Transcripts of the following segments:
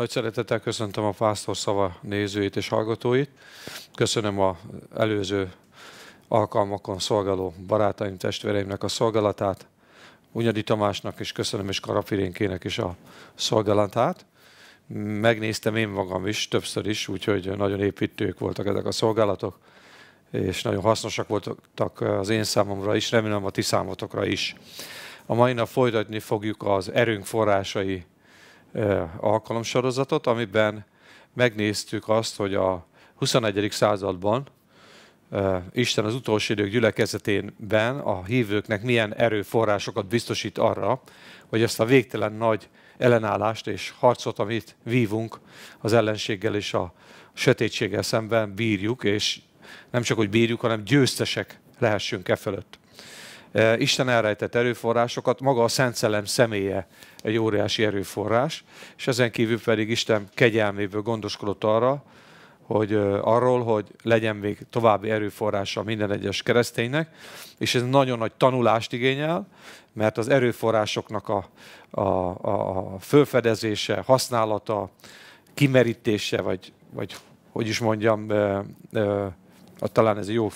Nagy szeretettel köszöntöm a Pásztor Szava nézőit és hallgatóit. Köszönöm a előző alkalmakon szolgáló barátaim, testvéreimnek a szolgálatát. Unyadi Tamásnak is köszönöm, és Karafirénkének is a szolgálatát. Megnéztem én magam is, többször is, úgyhogy nagyon építők voltak ezek a szolgálatok, és nagyon hasznosak voltak az én számomra is, remélem a ti számotokra is. A mai nap folytatni fogjuk az erőnk forrásai alkalomsorozatot, amiben megnéztük azt, hogy a 21. században Isten az utolsó idők gyülekezetében a hívőknek milyen erőforrásokat biztosít arra, hogy ezt a végtelen nagy ellenállást és harcot, amit vívunk az ellenséggel és a sötétséggel szemben bírjuk, és nem csak, hogy bírjuk, hanem győztesek lehessünk e fölött. Isten elrejtett erőforrásokat, maga a Szent Szellem személye egy óriási erőforrás, és ezen kívül pedig Isten kegyelméből gondoskodott arra, hogy arról, hogy legyen még további erőforrása minden egyes kereszténynek, és ez nagyon nagy tanulást igényel, mert az erőforrásoknak a, a, a fölfedezése, használata, kimerítése, vagy, vagy hogy is mondjam, ö, ö, a, talán ez egy jó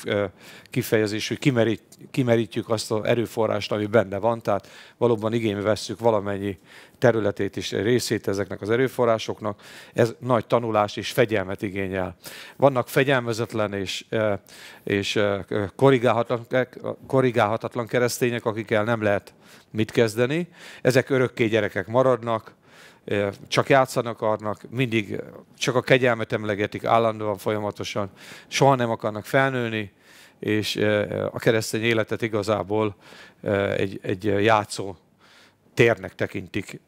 kifejezés, hogy kimerít, kimerítjük azt az erőforrást, ami benne van, tehát valóban igénybe vesszük valamennyi területét és részét ezeknek az erőforrásoknak. Ez nagy tanulás és fegyelmet igényel. Vannak fegyelmezetlen és, és korrigálhatatlan, korrigálhatatlan keresztények, akikkel nem lehet mit kezdeni. Ezek örökké gyerekek maradnak, csak játszani akarnak, mindig csak a kegyelmet emlegetik állandóan, folyamatosan, soha nem akarnak felnőni, és a keresztény életet igazából egy, egy játszó térnek tekintik,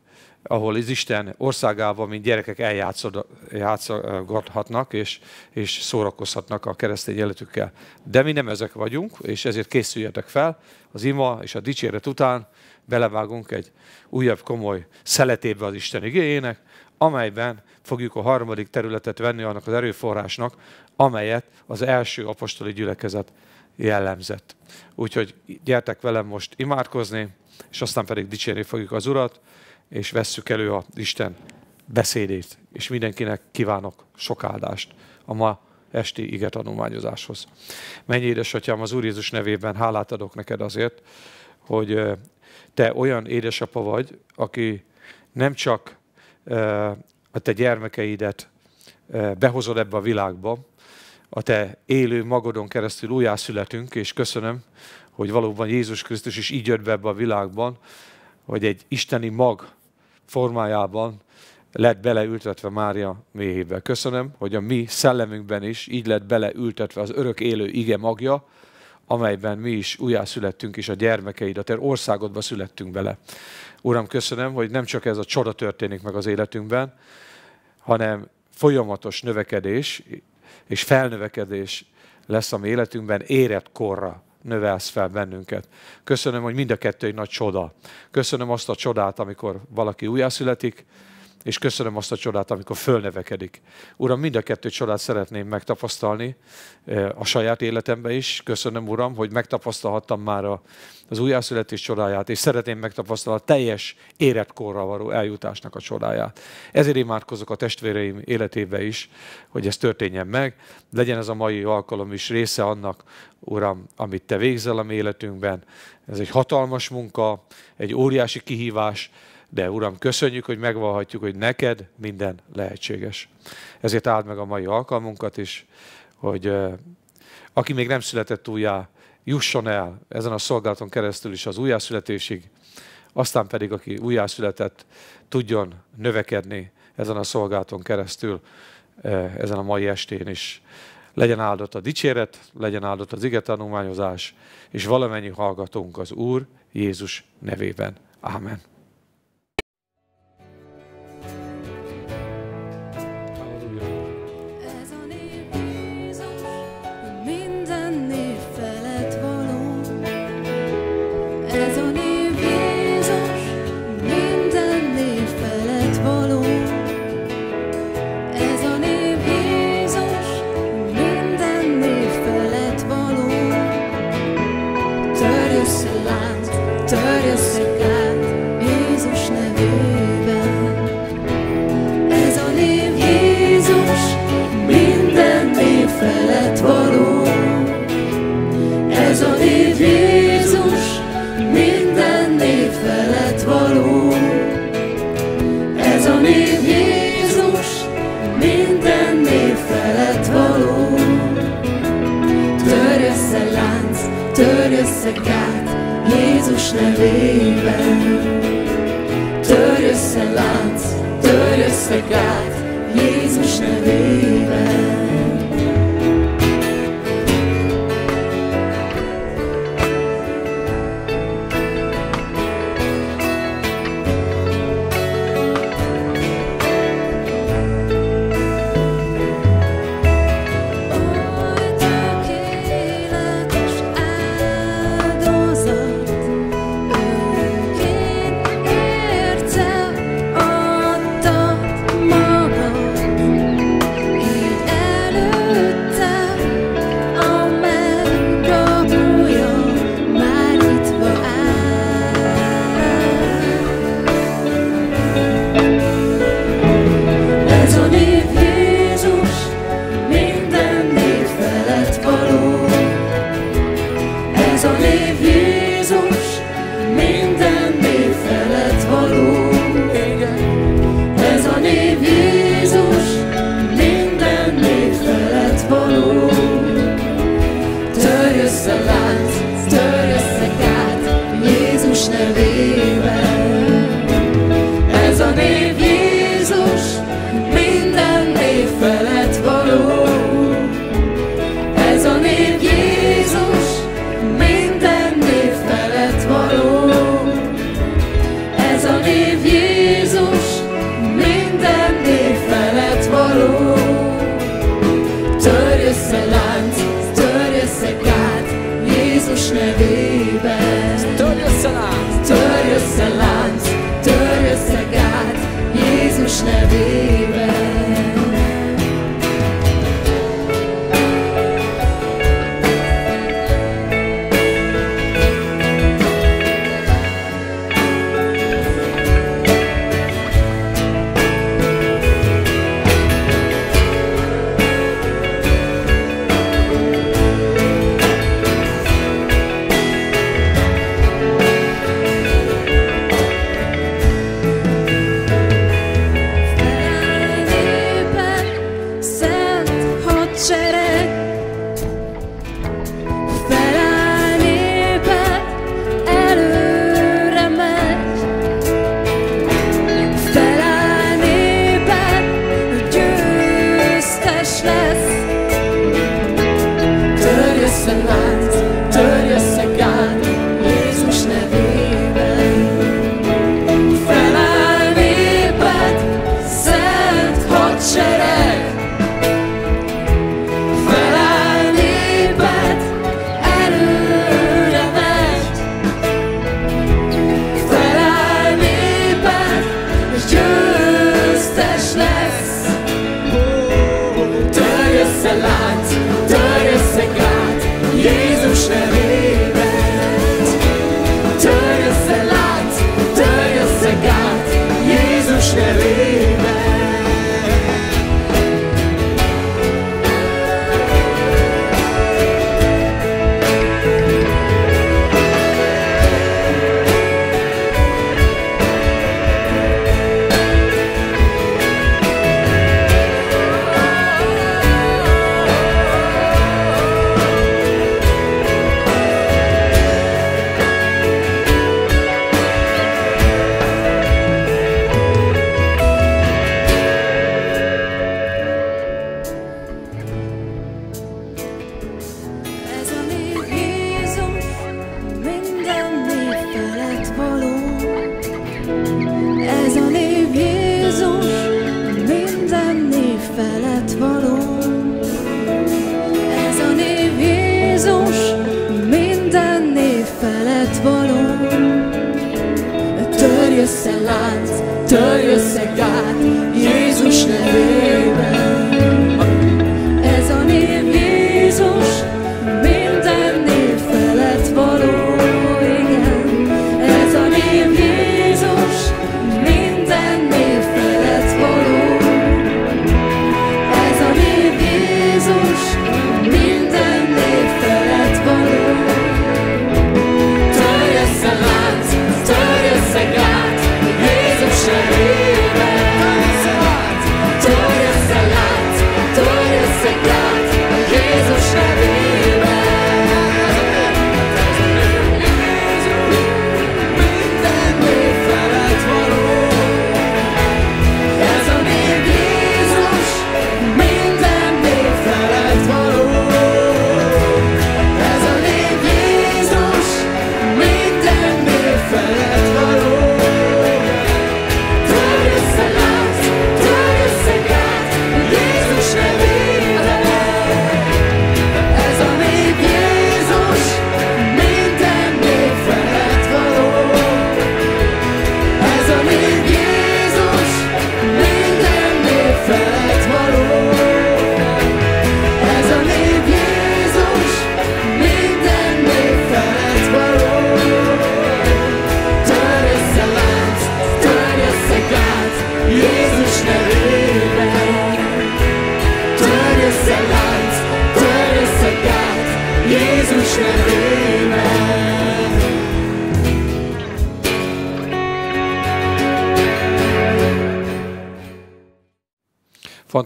ahol az Isten országában, mint gyerekek eljátszogathatnak és, és szórakozhatnak a keresztény életükkel. De mi nem ezek vagyunk, és ezért készüljetek fel az ima és a dicséret után, belevágunk egy újabb komoly szeletébe az Isten igényének, amelyben fogjuk a harmadik területet venni annak az erőforrásnak, amelyet az első apostoli gyülekezet jellemzett. Úgyhogy gyertek velem most imádkozni, és aztán pedig dicsérni fogjuk az Urat, és vesszük elő a Isten beszédét, és mindenkinek kívánok sok áldást a ma esti ige tanulmányozáshoz. Mennyi édesatyám, az Úr Jézus nevében hálát adok neked azért, hogy te olyan édesapa vagy, aki nem csak a te gyermekeidet behozod ebbe a világba, a te élő magodon keresztül újjászületünk, és köszönöm, hogy valóban Jézus Krisztus is így jött be ebbe a világban, hogy egy isteni mag formájában lett beleültetve Mária méhébe. Köszönöm, hogy a mi szellemünkben is így lett beleültetve az örök élő ige magja, amelyben mi is újjászülettünk, és a gyermekeid, a te országodba születtünk bele. Uram, köszönöm, hogy nem csak ez a csoda történik meg az életünkben, hanem folyamatos növekedés és felnövekedés lesz a mi életünkben, érett korra növelsz fel bennünket. Köszönöm, hogy mind a kettő egy nagy csoda. Köszönöm azt a csodát, amikor valaki újjászületik, és köszönöm azt a csodát, amikor fölnevekedik. Uram, mind a kettő csodát szeretném megtapasztalni eh, a saját életemben is. Köszönöm, Uram, hogy megtapasztalhattam már az újjászületés csodáját, és szeretném megtapasztalni a teljes életkorra való eljutásnak a csodáját. Ezért imádkozok a testvéreim életébe is, hogy ez történjen meg. Legyen ez a mai alkalom is része annak, Uram, amit Te végzel a mi életünkben. Ez egy hatalmas munka, egy óriási kihívás, de Uram, köszönjük, hogy megvalhatjuk, hogy neked minden lehetséges. Ezért áld meg a mai alkalmunkat is, hogy aki még nem született újjá, jusson el ezen a szolgálaton keresztül is az újjászületésig, aztán pedig aki újjászületett, tudjon növekedni ezen a szolgálaton keresztül, ezen a mai estén is. Legyen áldott a dicséret, legyen áldott az ige tanulmányozás, és valamennyi hallgatunk az Úr Jézus nevében. Amen.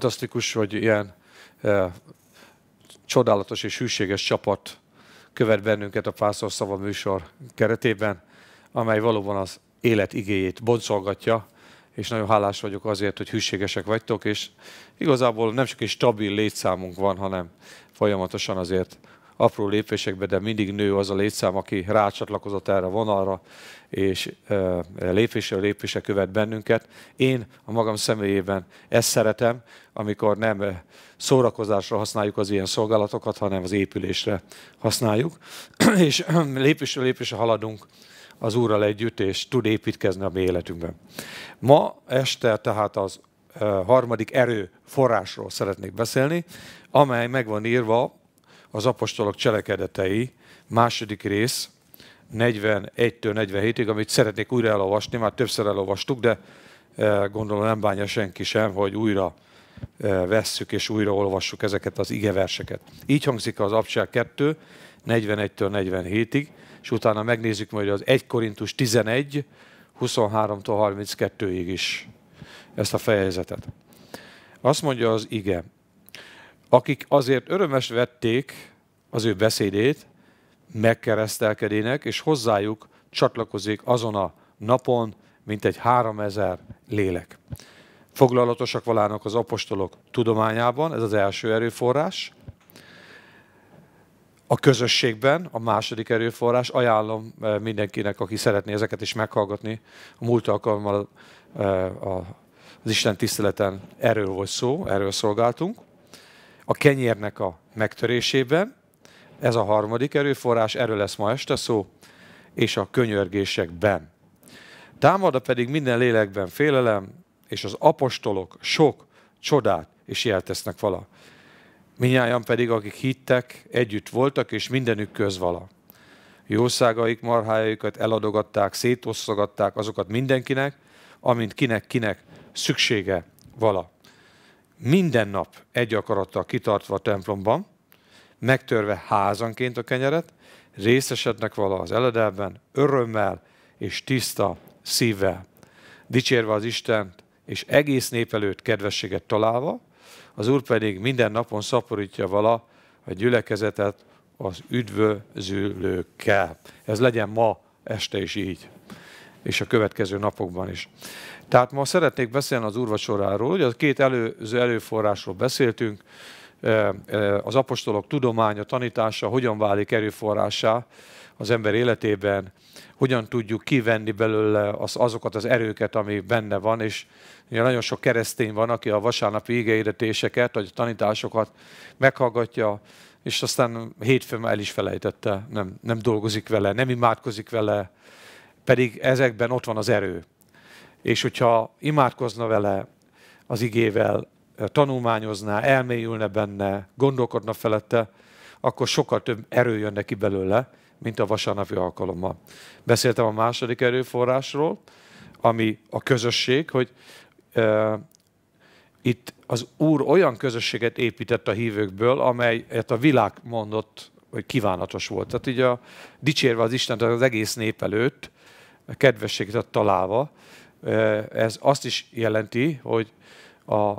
fantasztikus, hogy ilyen e, csodálatos és hűséges csapat követ bennünket a Pászor Szava műsor keretében, amely valóban az élet igéjét boncolgatja, és nagyon hálás vagyok azért, hogy hűségesek vagytok, és igazából nem csak egy stabil létszámunk van, hanem folyamatosan azért apró lépésekben, de mindig nő az a létszám, aki rácsatlakozott erre a vonalra, és lépésről lépésre követ bennünket. Én a magam személyében ezt szeretem, amikor nem szórakozásra használjuk az ilyen szolgálatokat, hanem az épülésre használjuk. és lépésről lépésre haladunk az Úrral együtt, és tud építkezni a mi életünkben. Ma este tehát az harmadik erő forrásról szeretnék beszélni, amely megvan írva az apostolok cselekedetei, második rész, 41-től 47-ig, amit szeretnék újra elolvasni, már többször elolvastuk, de eh, gondolom nem bánja senki sem, hogy újra eh, vesszük és újra olvassuk ezeket az igeverseket. Így hangzik az abcsel 2, 41-től 47-ig, és utána megnézzük majd az 1 Korintus 11, 23-tól 32-ig is ezt a fejezetet. Azt mondja az ige, akik azért örömes vették az ő beszédét, megkeresztelkedének, és hozzájuk csatlakozik azon a napon, mint egy három ezer lélek. Foglalatosak valának az apostolok tudományában, ez az első erőforrás. A közösségben a második erőforrás, ajánlom eh, mindenkinek, aki szeretné ezeket is meghallgatni. A múlt alkalommal eh, az Isten tiszteleten erről volt szó, erről szolgáltunk. A kenyérnek a megtörésében, ez a harmadik erőforrás, erről lesz ma este szó, és a könyörgésekben. a pedig minden lélekben félelem, és az apostolok sok csodát és jelt tesznek vala. Minnyáján pedig, akik hittek, együtt voltak, és mindenük közvala. Jószágaik, marhájaikat eladogatták, szétosszogatták azokat mindenkinek, amint kinek-kinek szüksége vala. Minden nap egy akarattal kitartva a templomban, megtörve házanként a kenyeret, részesednek vala az eledelben, örömmel és tiszta szívvel. Dicsérve az Istent és egész nép előtt kedvességet találva, az Úr pedig minden napon szaporítja vala a gyülekezetet az üdvözülőkkel. Ez legyen ma este is így, és a következő napokban is. Tehát ma szeretnék beszélni az úrvacsoráról, ugye a két előző előforrásról beszéltünk, az apostolok tudománya, tanítása hogyan válik erőforrásá az ember életében, hogyan tudjuk kivenni belőle az, azokat az erőket, ami benne van, és ugye nagyon sok keresztény van, aki a vasárnapi ígéretéseket, vagy a tanításokat meghallgatja, és aztán hétfőn el is felejtette, nem, nem dolgozik vele, nem imádkozik vele, pedig ezekben ott van az erő. És hogyha imádkozna vele az igével, tanulmányozná, elmélyülne benne, gondolkodna felette, akkor sokkal több erő jön neki belőle, mint a vasárnapi alkalommal. Beszéltem a második erőforrásról, ami a közösség, hogy e, itt az Úr olyan közösséget épített a hívőkből, amelyet a világ mondott, hogy kívánatos volt. Tehát így a, dicsérve az Isten az egész nép előtt, a kedvességet találva, ez azt is jelenti, hogy a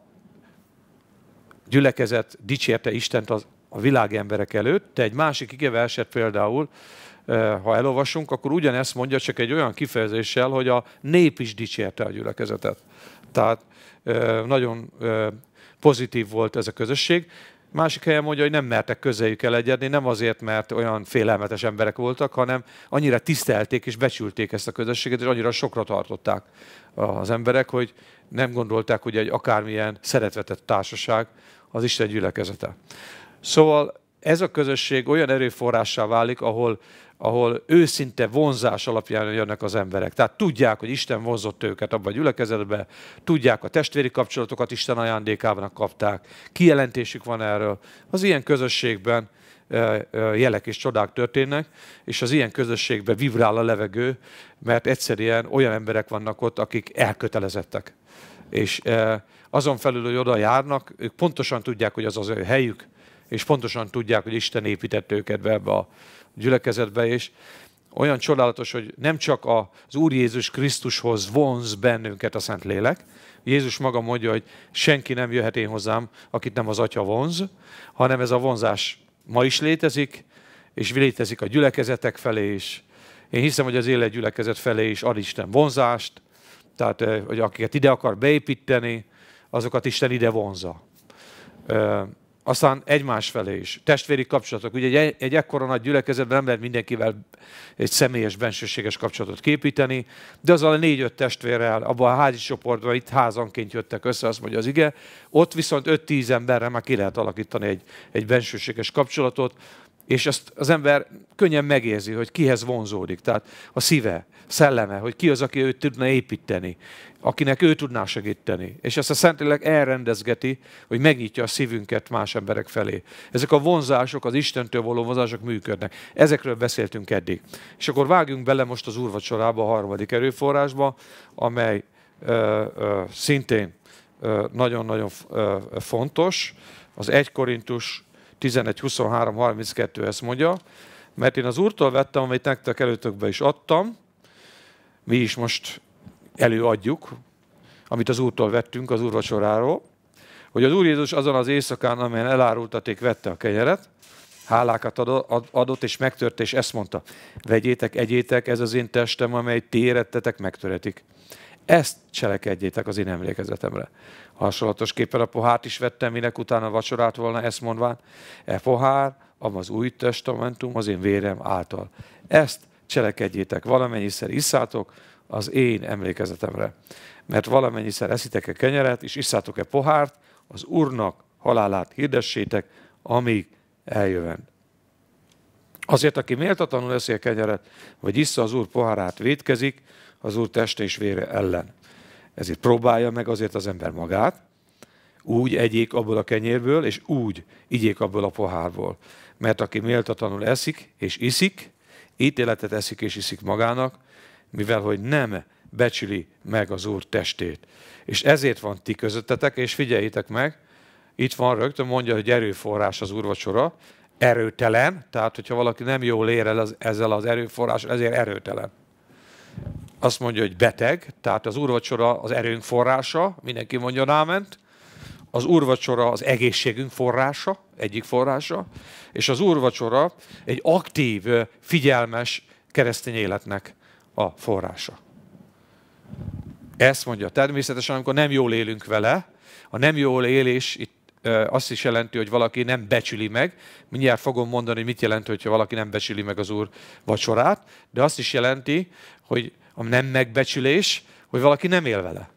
gyülekezet dicsérte Istent az, a világ emberek előtt, de egy másik igeverset például, eh, ha elolvasunk, akkor ugyanezt mondja, csak egy olyan kifejezéssel, hogy a nép is dicsérte a gyülekezetet. Tehát eh, nagyon eh, pozitív volt ez a közösség. Másik helyen mondja, hogy nem mertek el elegyedni, nem azért, mert olyan félelmetes emberek voltak, hanem annyira tisztelték és becsülték ezt a közösséget, és annyira sokra tartották az emberek, hogy nem gondolták, hogy egy akármilyen szeretvetett társaság az Isten gyülekezete. Szóval ez a közösség olyan erőforrássá válik, ahol, ahol őszinte vonzás alapján jönnek az emberek. Tehát tudják, hogy Isten vonzott őket abban a gyülekezetbe, tudják, a testvéri kapcsolatokat Isten ajándékában kapták, kijelentésük van erről. Az ilyen közösségben jelek és csodák történnek, és az ilyen közösségben vibrál a levegő, mert egyszerűen olyan emberek vannak ott, akik elkötelezettek és eh, azon felül, hogy oda járnak, ők pontosan tudják, hogy az az ő helyük, és pontosan tudják, hogy Isten épített őket be ebbe a gyülekezetbe, és olyan csodálatos, hogy nem csak az Úr Jézus Krisztushoz vonz bennünket a Szentlélek, Jézus maga mondja, hogy senki nem jöhet én hozzám, akit nem az Atya vonz, hanem ez a vonzás ma is létezik, és létezik a gyülekezetek felé is. Én hiszem, hogy az élet gyülekezet felé is ad Isten vonzást, tehát, hogy akiket ide akar beépíteni, azokat Isten ide vonza. Aztán egymás felé is. Testvéri kapcsolatok. Ugye egy, egy ekkora nagy gyülekezetben nem lehet mindenkivel egy személyes, bensőséges kapcsolatot képíteni, de azzal a négy-öt testvérrel, abban a házi csoportban, itt házanként jöttek össze, azt mondja az ige, ott viszont öt-tíz emberre már ki lehet alakítani egy, egy bensőséges kapcsolatot, és azt az ember könnyen megérzi, hogy kihez vonzódik. Tehát a szíve, szelleme, hogy ki az, aki őt tudna építeni, akinek ő tudná segíteni. És ezt a Szentlélek elrendezgeti, hogy megnyitja a szívünket más emberek felé. Ezek a vonzások, az Istentől való vonzások működnek. Ezekről beszéltünk eddig. És akkor vágjunk bele most az úrvacsorába, a harmadik erőforrásba, amely ö, ö, szintén nagyon-nagyon fontos. Az 1 Korintus 11, 23, 32 ezt mondja, mert én az úrtól vettem, amit nektek előtökbe is adtam, mi is most előadjuk, amit az úrtól vettünk az úrvacsoráról, hogy az Úr Jézus azon az éjszakán, amelyen elárultaték, vette a kenyeret, hálákat adott, és megtört, és ezt mondta, vegyétek, egyétek, ez az én testem, amely ti érettetek, megtöretik. Ezt cselekedjétek az én emlékezetemre. Hasonlatosképpen a pohárt is vettem, minek utána vacsorát volna, ezt mondván, e pohár, az új testamentum az én vérem által. Ezt cselekedjétek, valamennyiszer iszátok az én emlékezetemre. Mert valamennyiszer eszitek-e kenyeret, és iszátok e pohárt, az Úrnak halálát hirdessétek, amíg eljöven. Azért, aki méltatlanul eszi a kenyeret, vagy issza az Úr pohárát, védkezik, az Úr teste és vére ellen. Ezért próbálja meg azért az ember magát, úgy egyék abból a kenyérből, és úgy igyék abból a pohárból. Mert aki méltatlanul eszik és iszik, ítéletet eszik és iszik magának, mivel hogy nem becsüli meg az Úr testét. És ezért van ti közöttetek, és figyeljétek meg, itt van rögtön, mondja, hogy erőforrás az úrvacsora, erőtelen, tehát hogyha valaki nem jól ér el ezzel az erőforrás, ezért erőtelen azt mondja, hogy beteg, tehát az úrvacsora az erőnk forrása, mindenki mondja áment, az úrvacsora az egészségünk forrása, egyik forrása, és az úrvacsora egy aktív, figyelmes keresztény életnek a forrása. Ezt mondja természetesen, amikor nem jól élünk vele, a nem jól élés itt azt is jelenti, hogy valaki nem becsüli meg. Mindjárt fogom mondani, hogy mit jelent, hogyha valaki nem becsüli meg az Úr vacsorát, de azt is jelenti, hogy a nem megbecsülés, hogy valaki nem él vele.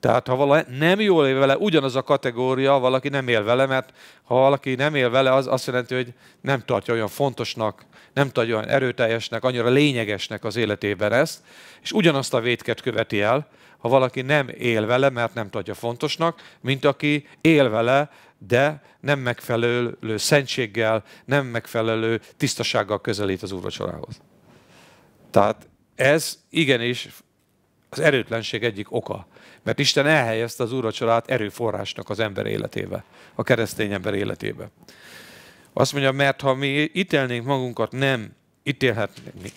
Tehát ha valaki nem jól él vele, ugyanaz a kategória, valaki nem él vele, mert ha valaki nem él vele, az azt jelenti, hogy nem tartja olyan fontosnak, nem tudja olyan erőteljesnek, annyira lényegesnek az életében ezt, és ugyanazt a vétket követi el, ha valaki nem él vele, mert nem tudja fontosnak, mint aki él vele, de nem megfelelő szentséggel, nem megfelelő tisztasággal közelít az úrvacsorához. Tehát ez igenis az erőtlenség egyik oka. Mert Isten elhelyezte az úrvacsorát erőforrásnak az ember életébe, a keresztény ember életébe. Azt mondja, mert ha mi ítélnénk magunkat, nem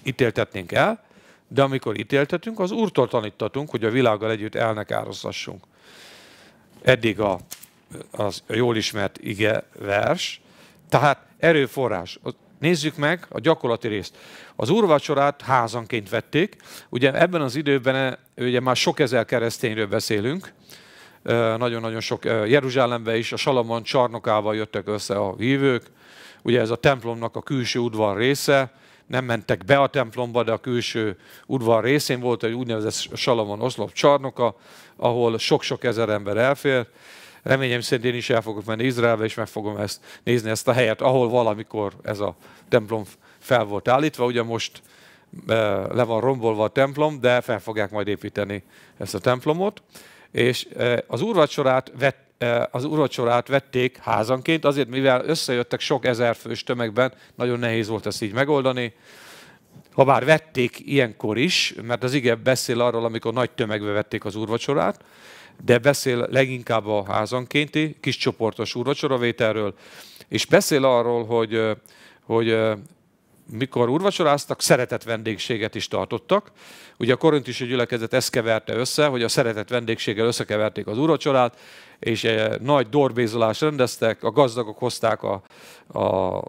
ítéltetnénk el, de amikor ítéltetünk, az Úrtól tanítatunk, hogy a világgal együtt elnek ároztassunk. Eddig a, az a jól ismert ige vers. Tehát erőforrás. Nézzük meg a gyakorlati részt. Az úrvacsorát házanként vették. Ugye ebben az időben ugye már sok ezer keresztényről beszélünk, nagyon-nagyon sok Jeruzsálembe is, a Salamon csarnokával jöttek össze a hívők, ugye ez a templomnak a külső udvar része, nem mentek be a templomba, de a külső udvar részén volt egy úgynevezett Salomon oszlop csarnoka, ahol sok-sok ezer ember elfér. Reményem szerint én is el fogok menni Izraelbe, és meg fogom ezt, nézni ezt a helyet, ahol valamikor ez a templom fel volt állítva. Ugye most eh, le van rombolva a templom, de fel fogják majd építeni ezt a templomot és eh, az úrvacsorát vett, eh, az úrvacsorát vették házanként, azért mivel összejöttek sok ezer fős tömegben, nagyon nehéz volt ezt így megoldani. Habár vették ilyenkor is, mert az ige beszél arról, amikor nagy tömegbe vették az úrvacsorát, de beszél leginkább a házankénti, kis csoportos úrvacsoravételről, és beszél arról, hogy, eh, hogy mikor úrvacsoráztak, szeretett vendégséget is tartottak, Ugye a korintusi gyülekezet ezt keverte össze, hogy a szeretet vendégséggel összekeverték az úrocsorát, és eh, nagy dorbézolást rendeztek, a gazdagok hozták a, a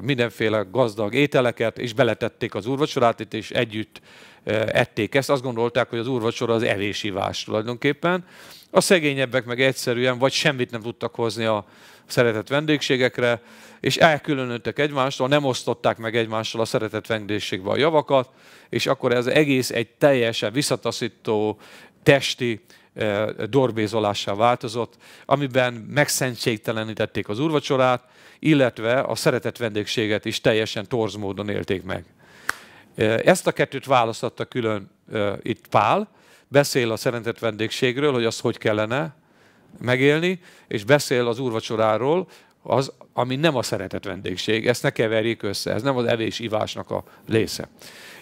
mindenféle gazdag ételeket, és beletették az úrvacsorát, és együtt eh, ették ezt. Azt gondolták, hogy az úrvacsora az evésivás tulajdonképpen. A szegényebbek meg egyszerűen, vagy semmit nem tudtak hozni a, szeretett vendégségekre, és elkülönültek egymástól, nem osztották meg egymással a szeretett vendégségbe a javakat, és akkor ez egész egy teljesen visszataszító testi eh, dorbézolássá változott, amiben megszentségtelenítették az úrvacsorát, illetve a szeretett vendégséget is teljesen torz módon élték meg. Eh, ezt a kettőt választotta külön eh, itt Pál, beszél a szeretett vendégségről, hogy azt hogy kellene megélni, és beszél az úrvacsoráról, az, ami nem a szeretet vendégség. Ezt ne keverjék össze, ez nem az evés-ivásnak a része.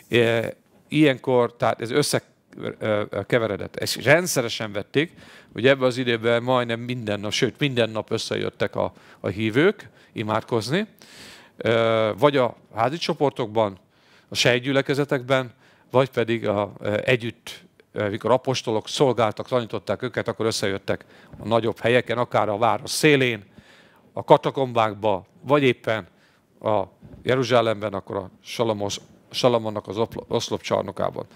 E, ilyenkor, tehát ez össze keveredett. Ezt rendszeresen vették, hogy ebben az időben majdnem minden nap, sőt minden nap összejöttek a, a hívők imádkozni, vagy a házi csoportokban, a sejgyülekezetekben, vagy pedig a, együtt mikor apostolok szolgáltak, tanították őket, akkor összejöttek a nagyobb helyeken, akár a város szélén, a katakombákba, vagy éppen a Jeruzsálemben, akkor a Salamos, Salamonnak az oszlopcsarnokában.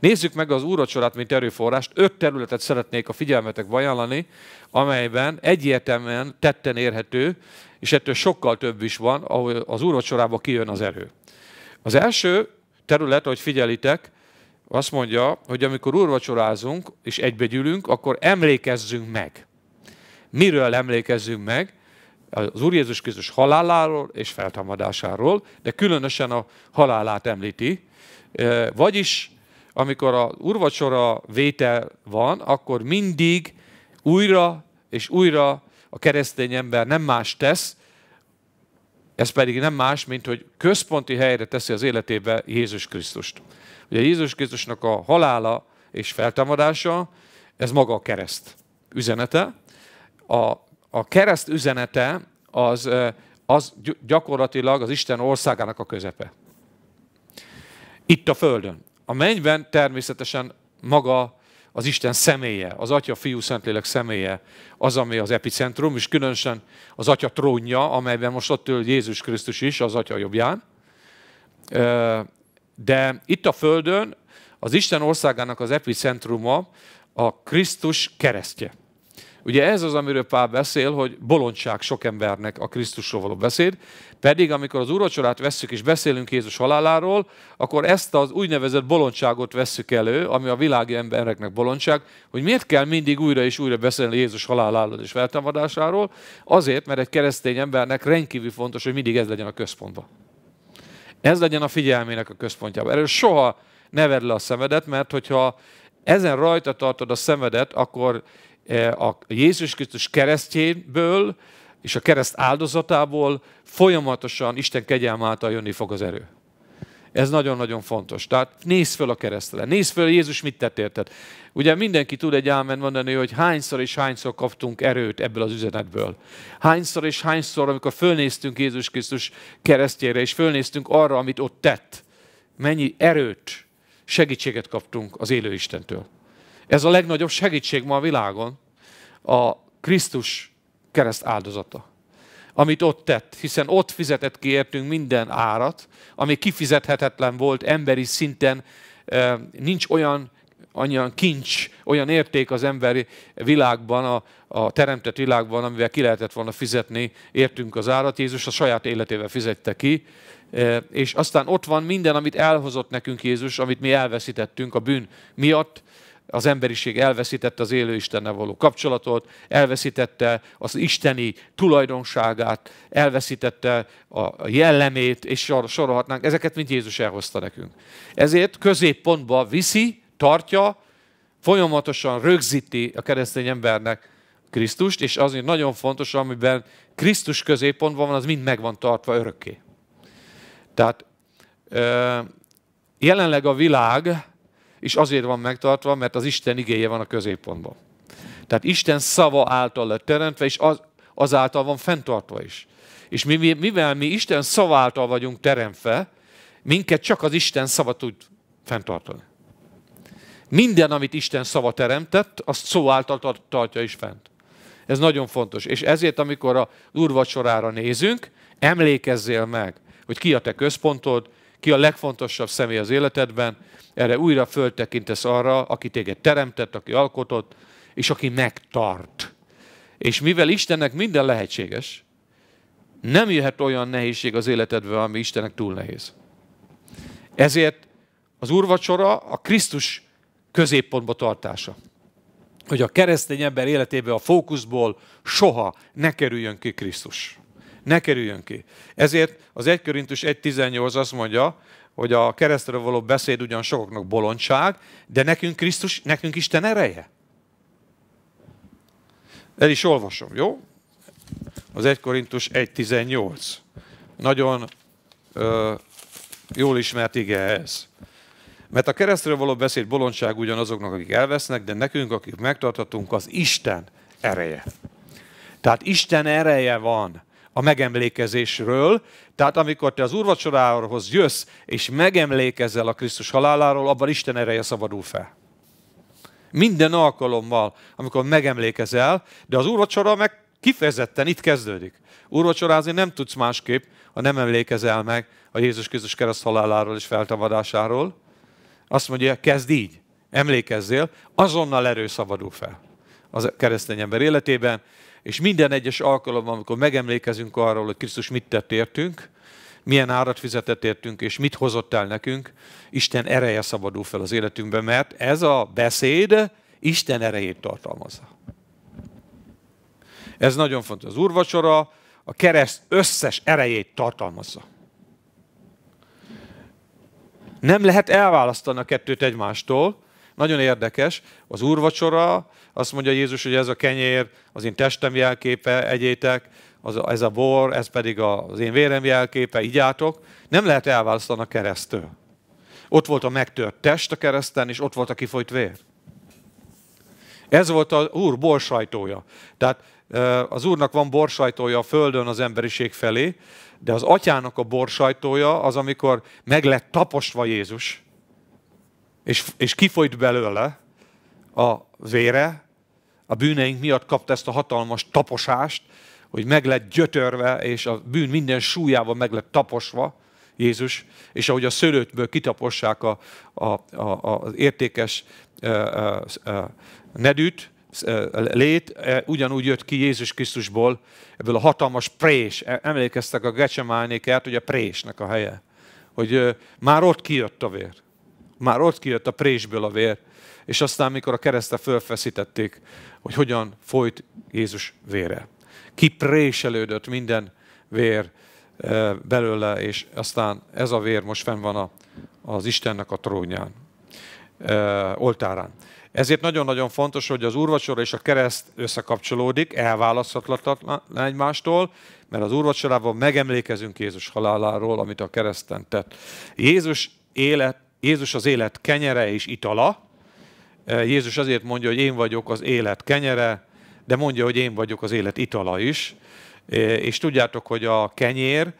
Nézzük meg az úrocsorát, mint erőforrást. Öt területet szeretnék a figyelmetek ajánlani, amelyben egyértelműen tetten érhető, és ettől sokkal több is van, ahol az úrocsorába kijön az erő. Az első terület, hogy figyelitek, azt mondja, hogy amikor úrvacsorázunk és egybegyülünk, akkor emlékezzünk meg. Miről emlékezzünk meg? Az Úr Jézus Krisztus haláláról és feltámadásáról, de különösen a halálát említi. Vagyis, amikor a úrvacsora vétel van, akkor mindig újra és újra a keresztény ember nem más tesz, ez pedig nem más, mint hogy központi helyre teszi az életébe Jézus Krisztust. Ugye Jézus Krisztusnak a halála és feltámadása, ez maga a kereszt üzenete. A, a kereszt üzenete az, az gyakorlatilag az Isten országának a közepe. Itt a Földön. A mennyben természetesen maga az Isten személye, az Atya, Fiú, Szentlélek személye az, ami az epicentrum, és különösen az Atya trónja, amelyben most ott ül Jézus Krisztus is, az Atya jobbján. De itt a Földön az Isten országának az epicentruma a Krisztus keresztje. Ugye ez az, amiről Pál beszél, hogy bolondság sok embernek a Krisztusról való beszéd, pedig amikor az úrocsorát vesszük és beszélünk Jézus haláláról, akkor ezt az úgynevezett bolondságot vesszük elő, ami a világi embereknek bolondság, hogy miért kell mindig újra és újra beszélni Jézus haláláról és feltámadásáról, azért, mert egy keresztény embernek rendkívül fontos, hogy mindig ez legyen a központban. Ez legyen a figyelmének a központjában. Erről soha ne vedd le a szemedet, mert hogyha ezen rajta tartod a szemedet, akkor eh, a Jézus Krisztus keresztjéből és a kereszt áldozatából folyamatosan Isten kegyelm által jönni fog az erő. Ez nagyon-nagyon fontos. Tehát nézz föl a keresztre, nézz föl, Jézus mit tett érted. Ugye mindenki tud egy álmen mondani, hogy hányszor és hányszor kaptunk erőt ebből az üzenetből. Hányszor és hányszor, amikor fölnéztünk Jézus Krisztus keresztjére, és fölnéztünk arra, amit ott tett, mennyi erőt, segítséget kaptunk az élő Istentől. Ez a legnagyobb segítség ma a világon, a Krisztus kereszt áldozata amit ott tett, hiszen ott fizetett ki értünk minden árat, ami kifizethetetlen volt emberi szinten, nincs olyan olyan kincs, olyan érték az emberi világban, a, a teremtett világban, amivel ki lehetett volna fizetni, értünk az árat. Jézus a saját életével fizette ki, és aztán ott van minden, amit elhozott nekünk Jézus, amit mi elveszítettünk a bűn miatt, az emberiség elveszítette az élő Istennel való kapcsolatot, elveszítette az isteni tulajdonságát, elveszítette a jellemét, és sorolhatnánk, ezeket mind Jézus elhozta nekünk. Ezért középpontba viszi, tartja, folyamatosan rögzíti a keresztény embernek Krisztust, és azért nagyon fontos, amiben Krisztus középpontban van, az mind meg van tartva örökké. Tehát jelenleg a világ és azért van megtartva, mert az Isten igéje van a középpontban. Tehát Isten szava által lett teremtve, és az, azáltal van fenntartva is. És mi, mi, mivel mi Isten szava által vagyunk teremtve, minket csak az Isten szava tud fenntartani. Minden, amit Isten szava teremtett, azt szó által tartja is fent. Ez nagyon fontos. És ezért, amikor a úrvacsorára nézünk, emlékezzél meg, hogy ki a te központod, ki a legfontosabb személy az életedben, erre újra föltekintesz arra, aki téged teremtett, aki alkotott, és aki megtart. És mivel Istennek minden lehetséges, nem jöhet olyan nehézség az életedbe, ami Istennek túl nehéz. Ezért az úrvacsora a Krisztus középpontba tartása. Hogy a keresztény ember életébe a fókuszból soha ne kerüljön ki Krisztus. Ne kerüljön ki. Ezért az 1 Korintus 1.18 azt mondja, hogy a keresztről való beszéd ugyan sokoknak bolondság, de nekünk Krisztus, nekünk Isten ereje. El is olvasom, jó? Az 1 Korintus 1.18. Nagyon ö, jól ismert ige ez. Mert a keresztről való beszéd bolondság azoknak, akik elvesznek, de nekünk, akik megtartatunk, az Isten ereje. Tehát Isten ereje van a megemlékezésről. Tehát amikor te az úrvacsorához jössz, és megemlékezel a Krisztus haláláról, abban Isten ereje szabadul fel. Minden alkalommal, amikor megemlékezel, de az úrvacsora meg kifejezetten itt kezdődik. Úrvacsorázni nem tudsz másképp, ha nem emlékezel meg a Jézus Krisztus kereszt haláláról és feltámadásáról. Azt mondja, kezd így, emlékezzél, azonnal erő szabadul fel az keresztény ember életében, és minden egyes alkalommal, amikor megemlékezünk arról, hogy Krisztus mit tett értünk, milyen árat fizetett értünk, és mit hozott el nekünk, Isten ereje szabadul fel az életünkben, mert ez a beszéd Isten erejét tartalmazza. Ez nagyon fontos. Az úrvacsora a kereszt összes erejét tartalmazza. Nem lehet elválasztani a kettőt egymástól. Nagyon érdekes, az úrvacsora azt mondja Jézus, hogy ez a kenyér az én testem jelképe, egyétek, az, ez a bor, ez pedig az én vérem jelképe, igyátok. Nem lehet elválasztani a keresztől. Ott volt a megtört test a kereszten, és ott volt a kifolyt vér. Ez volt az Úr borsajtója. Tehát az Úrnak van borsajtója a Földön az emberiség felé, de az Atyának a borsajtója az, amikor meg lett taposva Jézus, és, és kifolyt belőle a vére, a bűneink miatt kapta ezt a hatalmas taposást, hogy meg lett gyötörve, és a bűn minden súlyával meg lett taposva Jézus, és ahogy a szőlőtből kitapossák a, a, a, az értékes a, a, a nedűt, lét, e, ugyanúgy jött ki Jézus Krisztusból, ebből a hatalmas prés. E, emlékeztek a gecsemánékert, hogy a présnek a helye. Hogy már ott kijött a vér. Már ott kijött a présből a vér és aztán, mikor a keresztre fölfeszítették, hogy hogyan folyt Jézus vére. Kipréselődött minden vér eh, belőle, és aztán ez a vér most fenn van a, az Istennek a trónján, eh, oltárán. Ezért nagyon-nagyon fontos, hogy az úrvacsora és a kereszt összekapcsolódik, elválaszthatatlan egymástól, mert az úrvacsorában megemlékezünk Jézus haláláról, amit a kereszten tett. Jézus, élet, Jézus az élet kenyere és itala, Jézus azért mondja, hogy én vagyok az élet kenyere, de mondja, hogy én vagyok az élet itala is. És tudjátok, hogy a kenyér,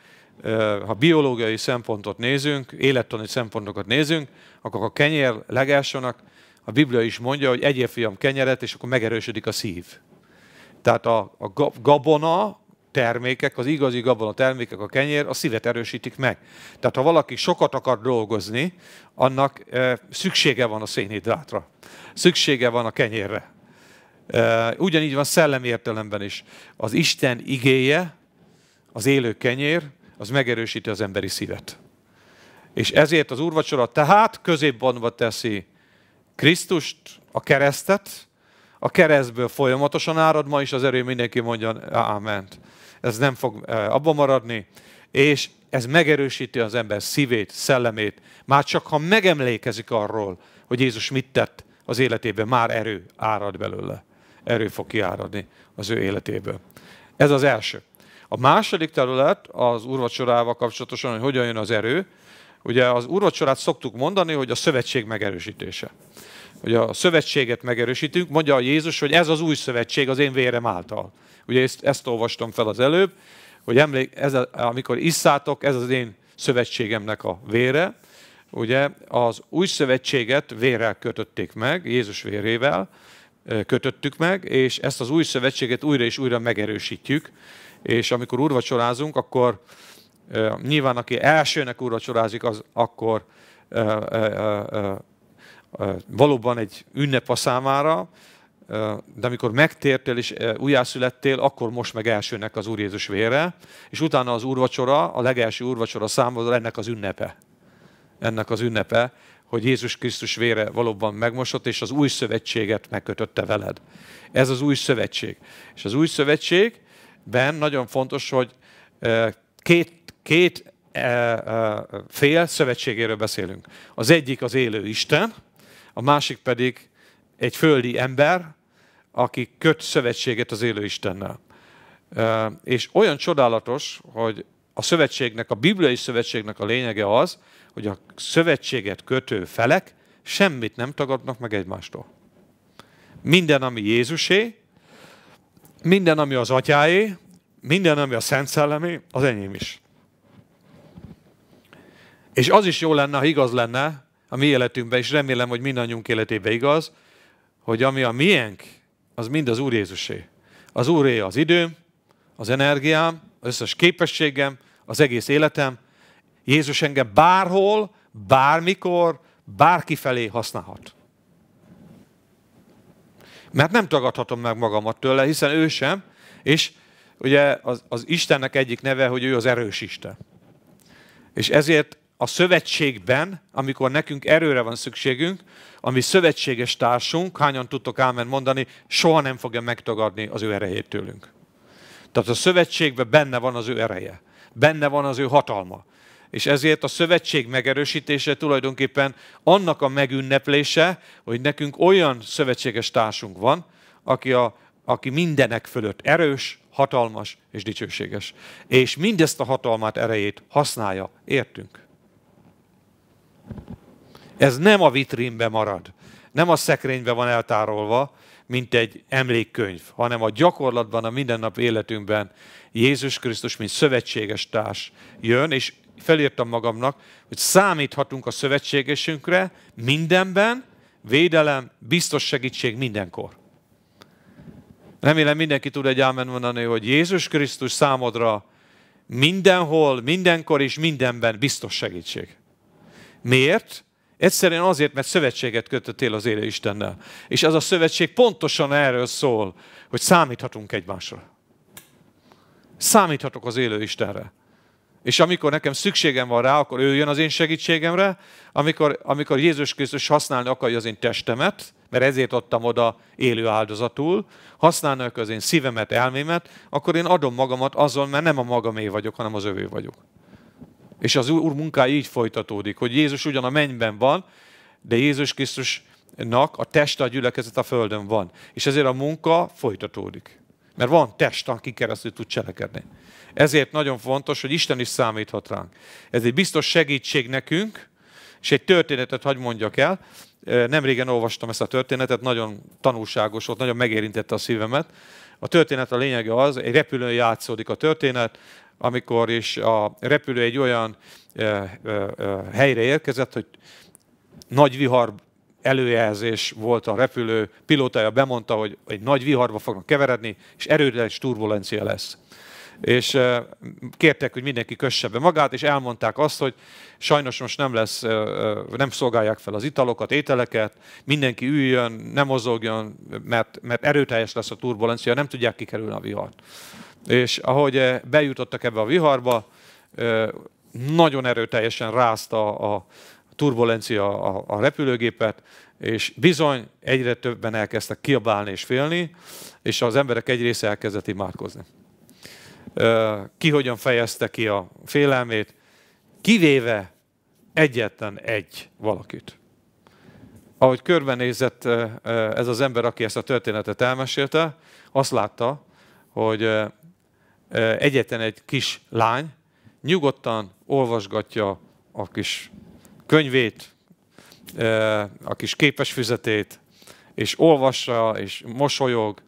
ha biológiai szempontot nézünk, élettani szempontokat nézünk, akkor a kenyér legelsőnek a Biblia is mondja, hogy egyél fiam kenyeret, és akkor megerősödik a szív. Tehát a, a gabona termékek, az igazi gabona termékek, a kenyér, a szívet erősítik meg. Tehát ha valaki sokat akar dolgozni, annak e, szüksége van a szénhidrátra, szüksége van a kenyérre. E, ugyanígy van szellemi értelemben is. Az Isten igéje, az élő kenyér, az megerősíti az emberi szívet. És ezért az úrvacsora tehát középbanba teszi Krisztust, a keresztet, a keresztből folyamatosan árad ma is az erő, mindenki mondja áment ez nem fog eh, abba maradni, és ez megerősíti az ember szívét, szellemét. Már csak ha megemlékezik arról, hogy Jézus mit tett az életében, már erő árad belőle. Erő fog kiáradni az ő életéből. Ez az első. A második terület az úrvacsorával kapcsolatosan, hogy hogyan jön az erő. Ugye az úrvacsorát szoktuk mondani, hogy a szövetség megerősítése. Ugye a szövetséget megerősítünk, mondja a Jézus, hogy ez az új szövetség az én vérem által. Ugye ezt, ezt olvastam fel az előbb, hogy emlék, ez a, amikor isszátok, ez az én szövetségemnek a vére. Ugye az új szövetséget vérrel kötötték meg, Jézus vérével kötöttük meg, és ezt az új szövetséget újra és újra megerősítjük. És amikor úrvacsorázunk, akkor nyilván aki elsőnek úrvacsorázik, az akkor valóban egy ünnep a számára, de amikor megtértél és újjászülettél, akkor most meg elsőnek az Úr Jézus vére, és utána az úrvacsora, a legelső úrvacsora számodra ennek az ünnepe. Ennek az ünnepe, hogy Jézus Krisztus vére valóban megmosott, és az új szövetséget megkötötte veled. Ez az új szövetség. És az új szövetségben nagyon fontos, hogy két, két fél szövetségéről beszélünk. Az egyik az élő Isten, a másik pedig egy földi ember, aki köt szövetséget az élő Istennel. És olyan csodálatos, hogy a szövetségnek, a bibliai szövetségnek a lényege az, hogy a szövetséget kötő felek semmit nem tagadnak meg egymástól. Minden, ami Jézusé, minden, ami az atyáé, minden, ami a Szent Szellemé, az enyém is. És az is jó lenne, ha igaz lenne a mi életünkben, és remélem, hogy mindannyiunk életében igaz, hogy ami a miénk, az mind az Úr Jézusé. Az Úré az időm, az energiám, az összes képességem, az egész életem. Jézus engem bárhol, bármikor, bárki felé használhat. Mert nem tagadhatom meg magamat tőle, hiszen ő sem, és ugye az, az Istennek egyik neve, hogy ő az erős Isten. És ezért a szövetségben, amikor nekünk erőre van szükségünk, ami szövetséges társunk, hányan tudtok ámen mondani, soha nem fogja megtagadni az ő erejét tőlünk. Tehát a szövetségben benne van az ő ereje, benne van az ő hatalma. És ezért a szövetség megerősítése tulajdonképpen annak a megünneplése, hogy nekünk olyan szövetséges társunk van, aki, a, aki mindenek fölött erős, hatalmas és dicsőséges. És mindezt a hatalmát, erejét használja, értünk. Ez nem a vitrínbe marad, nem a szekrénybe van eltárolva, mint egy emlékkönyv, hanem a gyakorlatban, a mindennap életünkben Jézus Krisztus, mint szövetséges társ jön, és felírtam magamnak, hogy számíthatunk a szövetségesünkre mindenben, védelem, biztos segítség mindenkor. Remélem mindenki tud egy ámen mondani, hogy Jézus Krisztus számodra mindenhol, mindenkor és mindenben biztos segítség. Miért? Egyszerűen azért, mert szövetséget kötöttél az élő Istennel. És az a szövetség pontosan erről szól, hogy számíthatunk egymásra. Számíthatok az élő Istenre. És amikor nekem szükségem van rá, akkor ő jön az én segítségemre, amikor, amikor Jézus Krisztus használni akarja az én testemet, mert ezért adtam oda élő áldozatul, használni akarja az én szívemet, elmémet, akkor én adom magamat azon, mert nem a magamé vagyok, hanem az övé vagyok. És az Úr munkája így folytatódik, hogy Jézus ugyan a mennyben van, de Jézus Krisztusnak a teste, a gyülekezet a földön van. És ezért a munka folytatódik. Mert van test, aki keresztül tud cselekedni. Ezért nagyon fontos, hogy Isten is számíthat ránk. Ez egy biztos segítség nekünk, és egy történetet hagy mondjak el. Nem régen olvastam ezt a történetet, nagyon tanulságos volt, nagyon megérintette a szívemet. A történet a lényege az, egy repülőn játszódik a történet, amikor is a repülő egy olyan helyre érkezett, hogy nagy vihar előjelzés volt a repülő, pilótája bemondta, hogy egy nagy viharba fognak keveredni, és erőteljes turbulencia lesz. És kértek, hogy mindenki kösse be magát, és elmondták azt, hogy sajnos most nem lesz, nem szolgálják fel az italokat, ételeket, mindenki üljön, nem mozogjon, mert, mert erőteljes lesz a turbulencia, nem tudják kikerülni a vihart. És ahogy eh, bejutottak ebbe a viharba, eh, nagyon erőteljesen rázta a turbulencia a repülőgépet, és bizony egyre többen elkezdtek kiabálni és félni, és az emberek egy része elkezdett imádkozni. Eh, ki hogyan fejezte ki a félelmét, kivéve egyetlen egy valakit. Ahogy körbenézett ez az ember, aki ezt a történetet elmesélte, azt látta, hogy egyetlen egy kis lány nyugodtan olvasgatja a kis könyvét, a kis képesfüzetét, és olvassa, és mosolyog,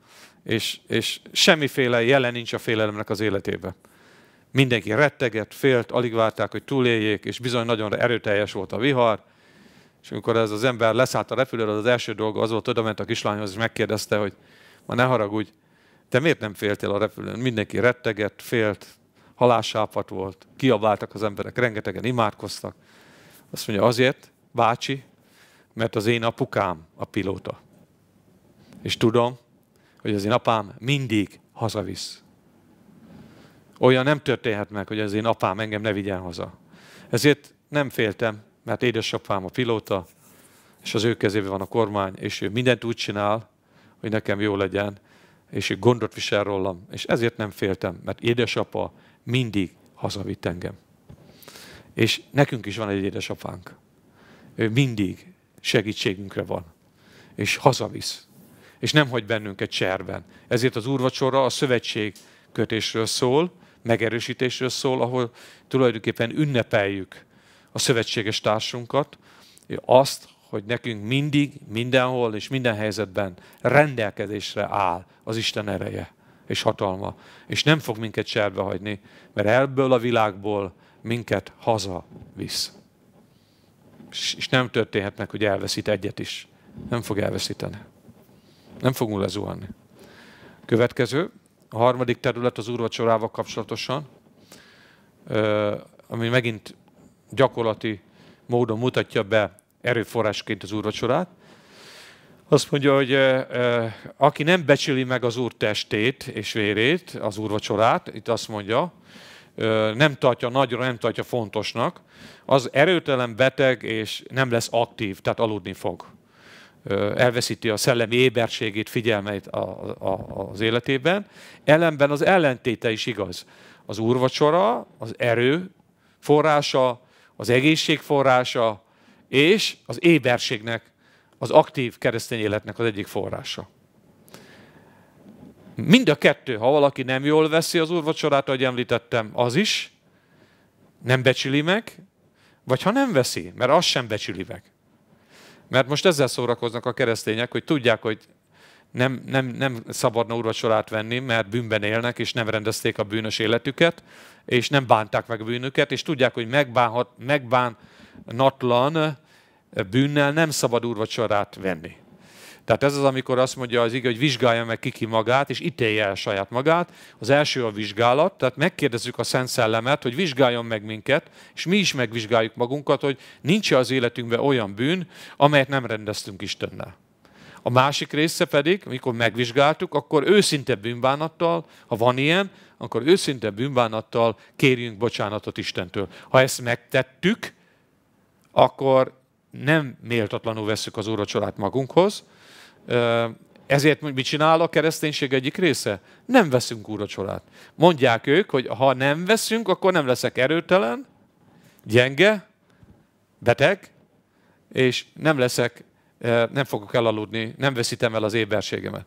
és, és semmiféle jelen nincs a félelemnek az életében. Mindenki retteget, félt, alig várták, hogy túléljék, és bizony nagyon erőteljes volt a vihar, és amikor ez az ember leszállt a repülőről, az első dolga az volt, oda ment a kislányhoz, és megkérdezte, hogy ma ne haragudj, te miért nem féltél a repülőn? Mindenki rettegett, félt, halássápat volt, kiabáltak az emberek, rengetegen imádkoztak. Azt mondja, azért, bácsi, mert az én apukám a pilóta. És tudom, hogy az én apám mindig hazavisz. Olyan nem történhet meg, hogy az én apám engem ne vigyen haza. Ezért nem féltem, mert édesapám a pilóta, és az ő kezében van a kormány, és ő mindent úgy csinál, hogy nekem jó legyen, és gondot visel rólam, és ezért nem féltem, mert édesapa mindig hazavitt engem. És nekünk is van egy édesapánk. Ő mindig segítségünkre van, és hazavisz, és nem hagy bennünket cserben. Ezért az úrvacsora a szövetség kötésről szól, megerősítésről szól, ahol tulajdonképpen ünnepeljük a szövetséges társunkat, azt, hogy nekünk mindig, mindenhol és minden helyzetben rendelkezésre áll az Isten ereje és hatalma. És nem fog minket serbe hagyni, mert ebből a világból minket haza visz. És nem történhet meg, hogy elveszít egyet is. Nem fog elveszíteni. Nem fogunk lezuhanni. Következő, a harmadik terület az úrvacsorával kapcsolatosan, ami megint gyakorlati módon mutatja be erőforrásként az úrvacsorát. Azt mondja, hogy aki nem becsüli meg az úr testét és vérét, az úrvacsorát, itt azt mondja, nem tartja nagyra, nem tartja fontosnak, az erőtelen beteg és nem lesz aktív, tehát aludni fog. Elveszíti a szellemi éberségét, figyelmeit a, az életében. Ellenben az ellentéte is igaz. Az úrvacsora, az erő forrása, az egészség forrása, és az éberségnek, az aktív keresztény életnek az egyik forrása. Mind a kettő, ha valaki nem jól veszi az úrvacsorát, ahogy említettem, az is, nem becsüli meg, vagy ha nem veszi, mert az sem becsüli meg. Mert most ezzel szórakoznak a keresztények, hogy tudják, hogy nem, nem, nem szabadna úrvacsorát venni, mert bűnben élnek, és nem rendezték a bűnös életüket, és nem bánták meg a bűnüket, és tudják, hogy megbánhat, megbán, natlan eh, bűnnel nem szabad úrvacsorát venni. Tehát ez az, amikor azt mondja az ige, hogy vizsgálja meg kiki magát, és ítélje el saját magát. Az első a vizsgálat, tehát megkérdezzük a Szent Szellemet, hogy vizsgáljon meg minket, és mi is megvizsgáljuk magunkat, hogy nincs-e az életünkben olyan bűn, amelyet nem rendeztünk Istennel. A másik része pedig, amikor megvizsgáltuk, akkor őszinte bűnbánattal, ha van ilyen, akkor őszinte bűnbánattal kérjünk bocsánatot Istentől. Ha ezt megtettük, akkor nem méltatlanul veszük az úrvacsorát magunkhoz. Ezért mit csinál a kereszténység egyik része? Nem veszünk úrvacsorát. Mondják ők, hogy ha nem veszünk, akkor nem leszek erőtelen, gyenge, beteg, és nem leszek, nem fogok elaludni, nem veszítem el az éberségemet.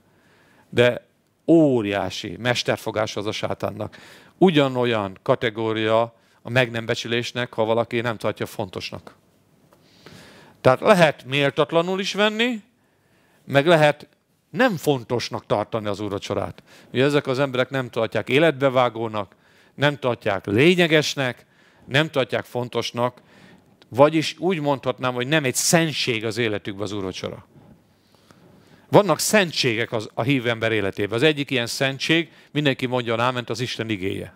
De óriási mesterfogás az a sátánnak. Ugyanolyan kategória a meg nem becsülésnek, ha valaki nem tartja fontosnak. Tehát lehet méltatlanul is venni, meg lehet nem fontosnak tartani az úracsorát. Ugye ezek az emberek nem tartják életbevágónak, nem tartják lényegesnek, nem tartják fontosnak, vagyis úgy mondhatnám, hogy nem egy szentség az életükben az úrvacsora. Vannak szentségek az, a hív ember életében. Az egyik ilyen szentség, mindenki mondja a az Isten igéje.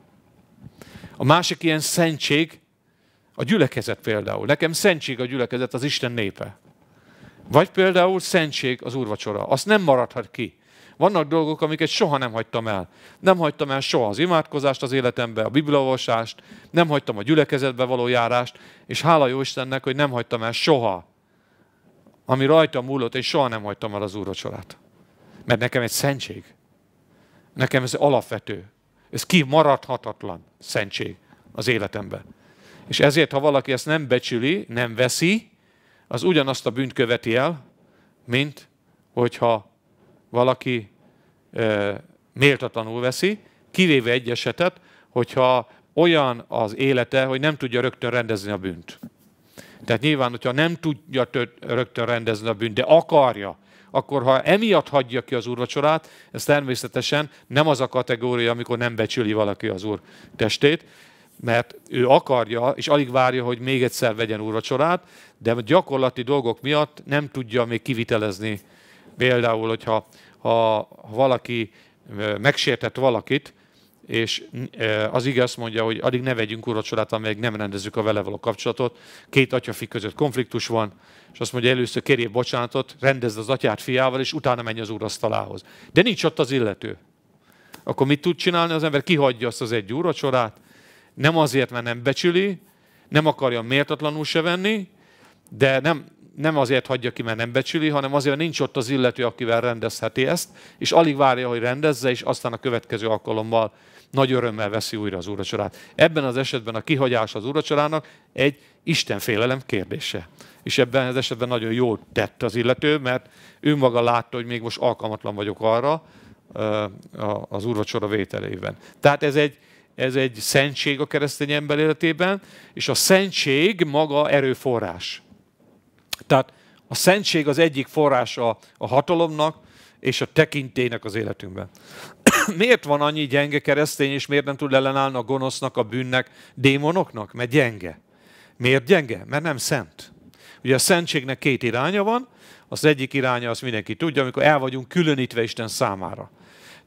A másik ilyen szentség, a gyülekezet például. Nekem szentség a gyülekezet, az Isten népe. Vagy például szentség az úrvacsora. Azt nem maradhat ki. Vannak dolgok, amiket soha nem hagytam el. Nem hagytam el soha az imádkozást az életembe, a bibliaolvasást, nem hagytam a gyülekezetbe való járást, és hála jó Istennek, hogy nem hagytam el soha, ami rajtam múlott, és soha nem hagytam el az úrvacsorát. Mert nekem egy szentség. Nekem ez alapvető. Ez kimaradhatatlan szentség az életemben. És ezért, ha valaki ezt nem becsüli, nem veszi, az ugyanazt a bűnt követi el, mint hogyha valaki e, méltatlanul veszi, kivéve egy esetet, hogyha olyan az élete, hogy nem tudja rögtön rendezni a bűnt. Tehát nyilván, hogyha nem tudja tört, rögtön rendezni a bűnt, de akarja, akkor ha emiatt hagyja ki az úrvacsorát, ez természetesen nem az a kategória, amikor nem becsüli valaki az úr testét, mert ő akarja, és alig várja, hogy még egyszer vegyen úrvacsorát, de gyakorlati dolgok miatt nem tudja még kivitelezni. Például, hogyha ha valaki megsértett valakit, és az igaz, azt mondja, hogy addig ne vegyünk úrvacsorát, amíg nem rendezzük a vele való kapcsolatot. Két atyafi között konfliktus van, és azt mondja, először kérjél bocsánatot, rendezd az atyát fiával, és utána menj az úrasztalához. De nincs ott az illető. Akkor mit tud csinálni az ember? Kihagyja azt az egy úrvacsorát, nem azért, mert nem becsüli, nem akarja méltatlanul se venni, de nem, nem azért hagyja ki, mert nem becsüli, hanem azért, mert nincs ott az illető, akivel rendezheti ezt, és alig várja, hogy rendezze, és aztán a következő alkalommal nagy örömmel veszi újra az úracsorát. Ebben az esetben a kihagyás az úracsorának egy istenfélelem kérdése. És ebben az esetben nagyon jól tett az illető, mert ő maga látta, hogy még most alkalmatlan vagyok arra az úrvacsora vételében. Tehát ez egy ez egy szentség a keresztény ember életében, és a szentség maga erőforrás. Tehát a szentség az egyik forrása a hatalomnak és a tekintének az életünkben. miért van annyi gyenge keresztény, és miért nem tud ellenállni a gonosznak, a bűnnek, démonoknak? Mert gyenge. Miért gyenge? Mert nem szent. Ugye a szentségnek két iránya van, az egyik iránya, azt mindenki tudja, amikor el vagyunk különítve Isten számára.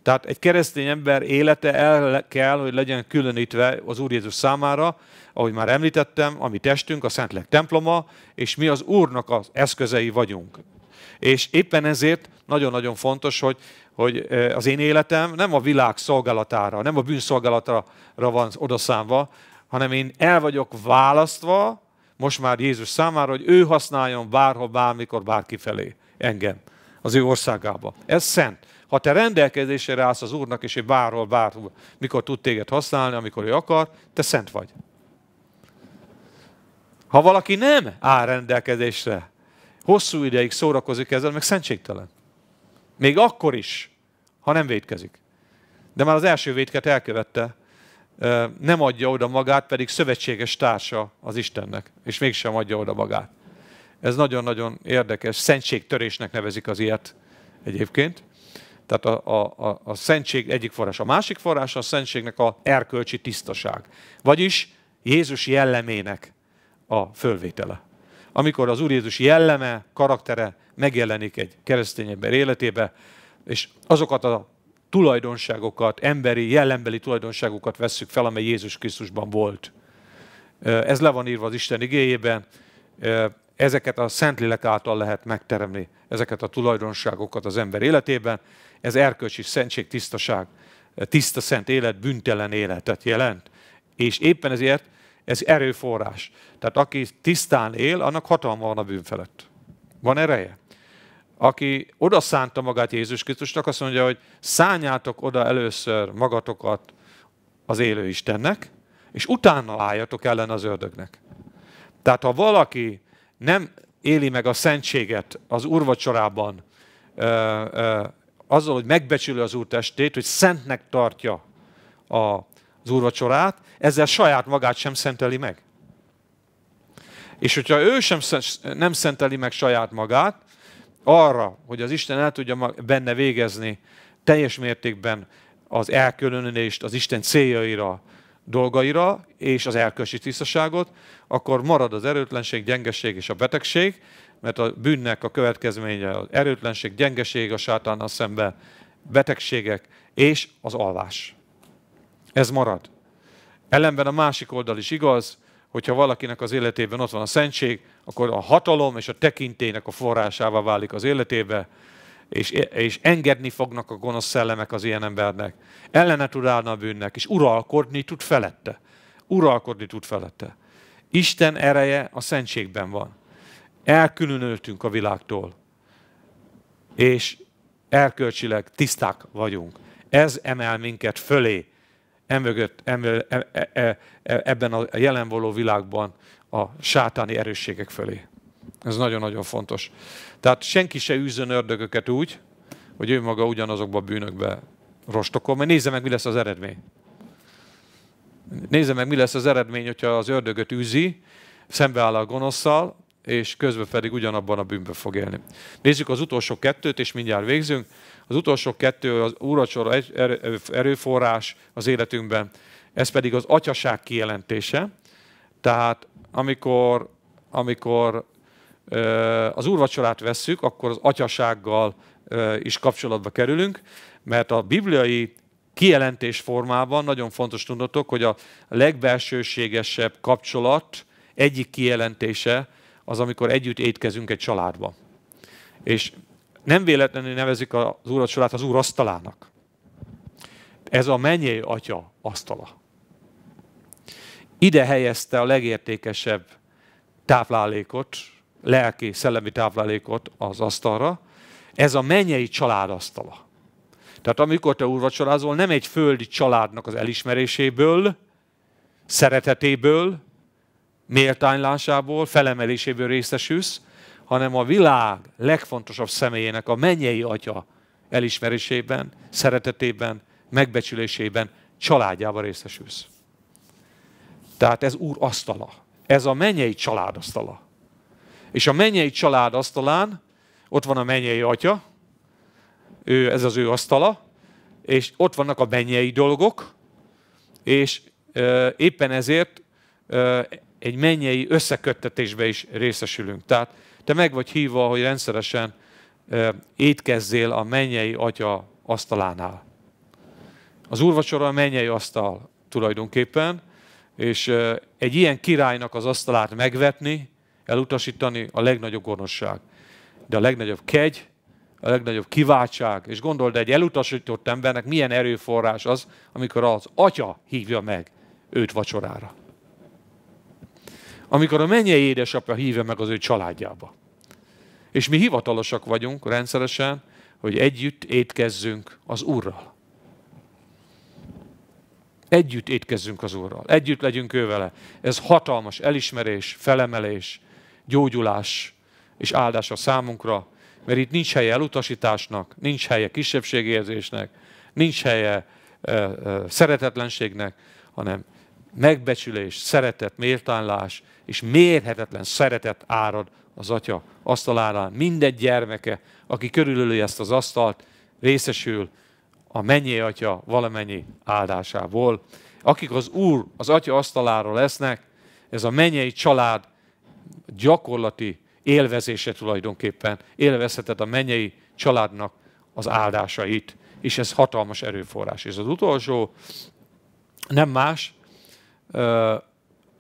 Tehát egy keresztény ember élete el kell, hogy legyen különítve az Úr Jézus számára, ahogy már említettem, a mi testünk, a Szentleg temploma, és mi az Úrnak az eszközei vagyunk. És éppen ezért nagyon-nagyon fontos, hogy, hogy az én életem nem a világ szolgálatára, nem a bűnszolgálatra van odaszámva, hanem én el vagyok választva, most már Jézus számára, hogy ő használjon bárhol, bármikor, bárki felé engem, az ő országába. Ez szent. Ha te rendelkezésre állsz az Úrnak, és ő bárhol, bárhol, mikor tud téged használni, amikor ő akar, te szent vagy. Ha valaki nem áll rendelkezésre, hosszú ideig szórakozik ezzel, meg szentségtelen. Még akkor is, ha nem védkezik. De már az első védket elkövette, nem adja oda magát, pedig szövetséges társa az Istennek, és mégsem adja oda magát. Ez nagyon-nagyon érdekes. Szentségtörésnek nevezik az ilyet egyébként. Tehát a, a, a, a szentség egyik forrása, A másik forrása a szentségnek a erkölcsi tisztaság. Vagyis Jézus jellemének a fölvétele. Amikor az Úr Jézus jelleme, karaktere megjelenik egy keresztény ember életébe, és azokat a tulajdonságokat, emberi, jellembeli tulajdonságokat vesszük fel, amely Jézus Krisztusban volt. Ez le van írva az Isten igéjében, ezeket a Szentlélek által lehet megteremni, ezeket a tulajdonságokat az ember életében, ez erkölcsi szentség, tisztaság, eh, tiszta szent élet, büntelen életet jelent. És éppen ezért ez erőforrás. Tehát aki tisztán él, annak hatalma van a bűn felett. Van ereje. Aki oda szánta magát Jézus Krisztusnak, azt mondja, hogy szálljátok oda először magatokat az élő Istennek, és utána álljatok ellen az ördögnek. Tehát ha valaki nem éli meg a szentséget az urvacsorában, azzal, hogy megbecsüli az Úr testét, hogy szentnek tartja az úrvacsorát, ezzel saját magát sem szenteli meg. És hogyha ő sem nem szenteli meg saját magát, arra, hogy az Isten el tudja benne végezni teljes mértékben az elkülönülést az Isten céljaira, dolgaira és az elkösi tisztaságot, akkor marad az erőtlenség, gyengeség és a betegség, mert a bűnnek a következménye az erőtlenség, gyengeség a sátánnal szembe, betegségek és az alvás. Ez marad. Ellenben a másik oldal is igaz, hogyha valakinek az életében ott van a szentség, akkor a hatalom és a tekintének a forrásává válik az életébe, és, és engedni fognak a gonosz szellemek az ilyen embernek. Ellene tud állni a bűnnek, és uralkodni tud felette. Uralkodni tud felette. Isten ereje a szentségben van. Elkülönültünk a világtól, és erkölcsileg tiszták vagyunk. Ez emel minket fölé, emögött, emel, e, e, e, ebben a jelen való világban a sátáni erősségek fölé. Ez nagyon-nagyon fontos. Tehát senki se űzön ördögöket úgy, hogy ő maga ugyanazokba a bűnökbe rostokol, mert nézze meg, mi lesz az eredmény. Nézze meg, mi lesz az eredmény, hogyha az ördögöt űzi, szembeáll a gonoszszal, és közben pedig ugyanabban a bűnben fog élni. Nézzük az utolsó kettőt, és mindjárt végzünk. Az utolsó kettő az úracsora erőforrás az életünkben, ez pedig az atyaság kijelentése. Tehát amikor, amikor az úrvacsorát vesszük, akkor az atyasággal is kapcsolatba kerülünk, mert a bibliai kijelentés formában nagyon fontos tudnotok, hogy a legbelsőségesebb kapcsolat egyik kijelentése az, amikor együtt étkezünk egy családba. És nem véletlenül nevezik az úr a család az úr asztalának. Ez a mennyei atya asztala. Ide helyezte a legértékesebb táplálékot, lelki, szellemi táplálékot az asztalra. Ez a mennyei család asztala. Tehát amikor te úrvacsorázol, nem egy földi családnak az elismeréséből, szeretetéből, méltánylásából, felemeléséből részesülsz, hanem a világ legfontosabb személyének, a mennyei atya elismerésében, szeretetében, megbecsülésében, családjában részesülsz. Tehát ez Úr asztala. Ez a mennyei család asztala. És a mennyei család asztalán ott van a mennyei atya, ő, ez az ő asztala, és ott vannak a mennyei dolgok, és ö, éppen ezért ö, egy mennyei összeköttetésbe is részesülünk. Tehát te meg vagy hívva, hogy rendszeresen étkezzél a mennyei atya asztalánál. Az úrvacsora a mennyei asztal tulajdonképpen, és egy ilyen királynak az asztalát megvetni, elutasítani a legnagyobb gonoszság. De a legnagyobb kegy, a legnagyobb kiváltság, és gondold, egy elutasított embernek milyen erőforrás az, amikor az atya hívja meg őt vacsorára amikor a mennyei édesapja hívja meg az ő családjába. És mi hivatalosak vagyunk rendszeresen, hogy együtt étkezzünk az Úrral. Együtt étkezzünk az Úrral. Együtt legyünk ő vele. Ez hatalmas elismerés, felemelés, gyógyulás és áldás a számunkra, mert itt nincs helye elutasításnak, nincs helye kisebbségérzésnek, nincs helye ö, ö, szeretetlenségnek, hanem megbecsülés, szeretet, méltánlás és mérhetetlen szeretet árad az atya asztalánál. Minden gyermeke, aki körülölő ezt az asztalt, részesül a mennyi atya valamennyi áldásából. Akik az Úr, az atya asztaláról lesznek, ez a mennyei család gyakorlati élvezése tulajdonképpen. Élvezheted a mennyei családnak az áldásait, és ez hatalmas erőforrás. És az utolsó nem más,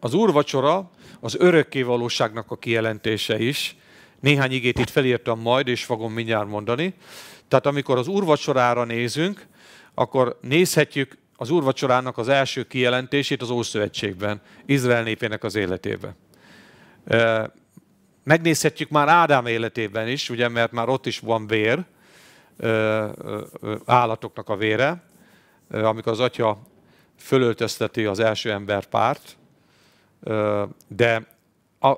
az úrvacsora az valóságnak a kijelentése is. Néhány igét itt felírtam majd, és fogom mindjárt mondani. Tehát amikor az úrvacsorára nézünk, akkor nézhetjük az úrvacsorának az első kijelentését az Ószövetségben, Izrael népének az életében. Megnézhetjük már Ádám életében is, ugye, mert már ott is van vér, állatoknak a vére, amikor az atya fölöltözteti az első ember párt, de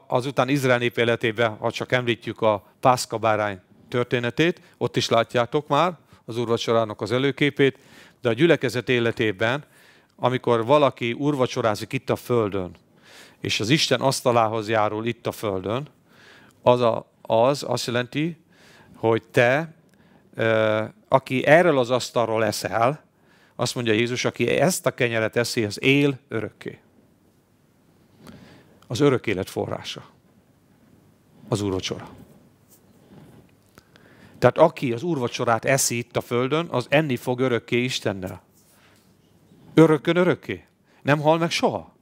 azután Izrael nép életében, ha csak említjük a pászka bárány történetét, ott is látjátok már az urvacsorának az előképét, de a gyülekezet életében, amikor valaki urvacsorázik itt a földön, és az Isten asztalához járul itt a földön, az, a, az azt jelenti, hogy te, aki erről az asztalról eszel, azt mondja Jézus, aki ezt a kenyeret eszi, az él örökké. Az örök élet forrása. Az úrvacsora. Tehát aki az úrvacsorát eszi itt a földön, az enni fog örökké Istennel. Örökön örökké. Nem hal meg soha.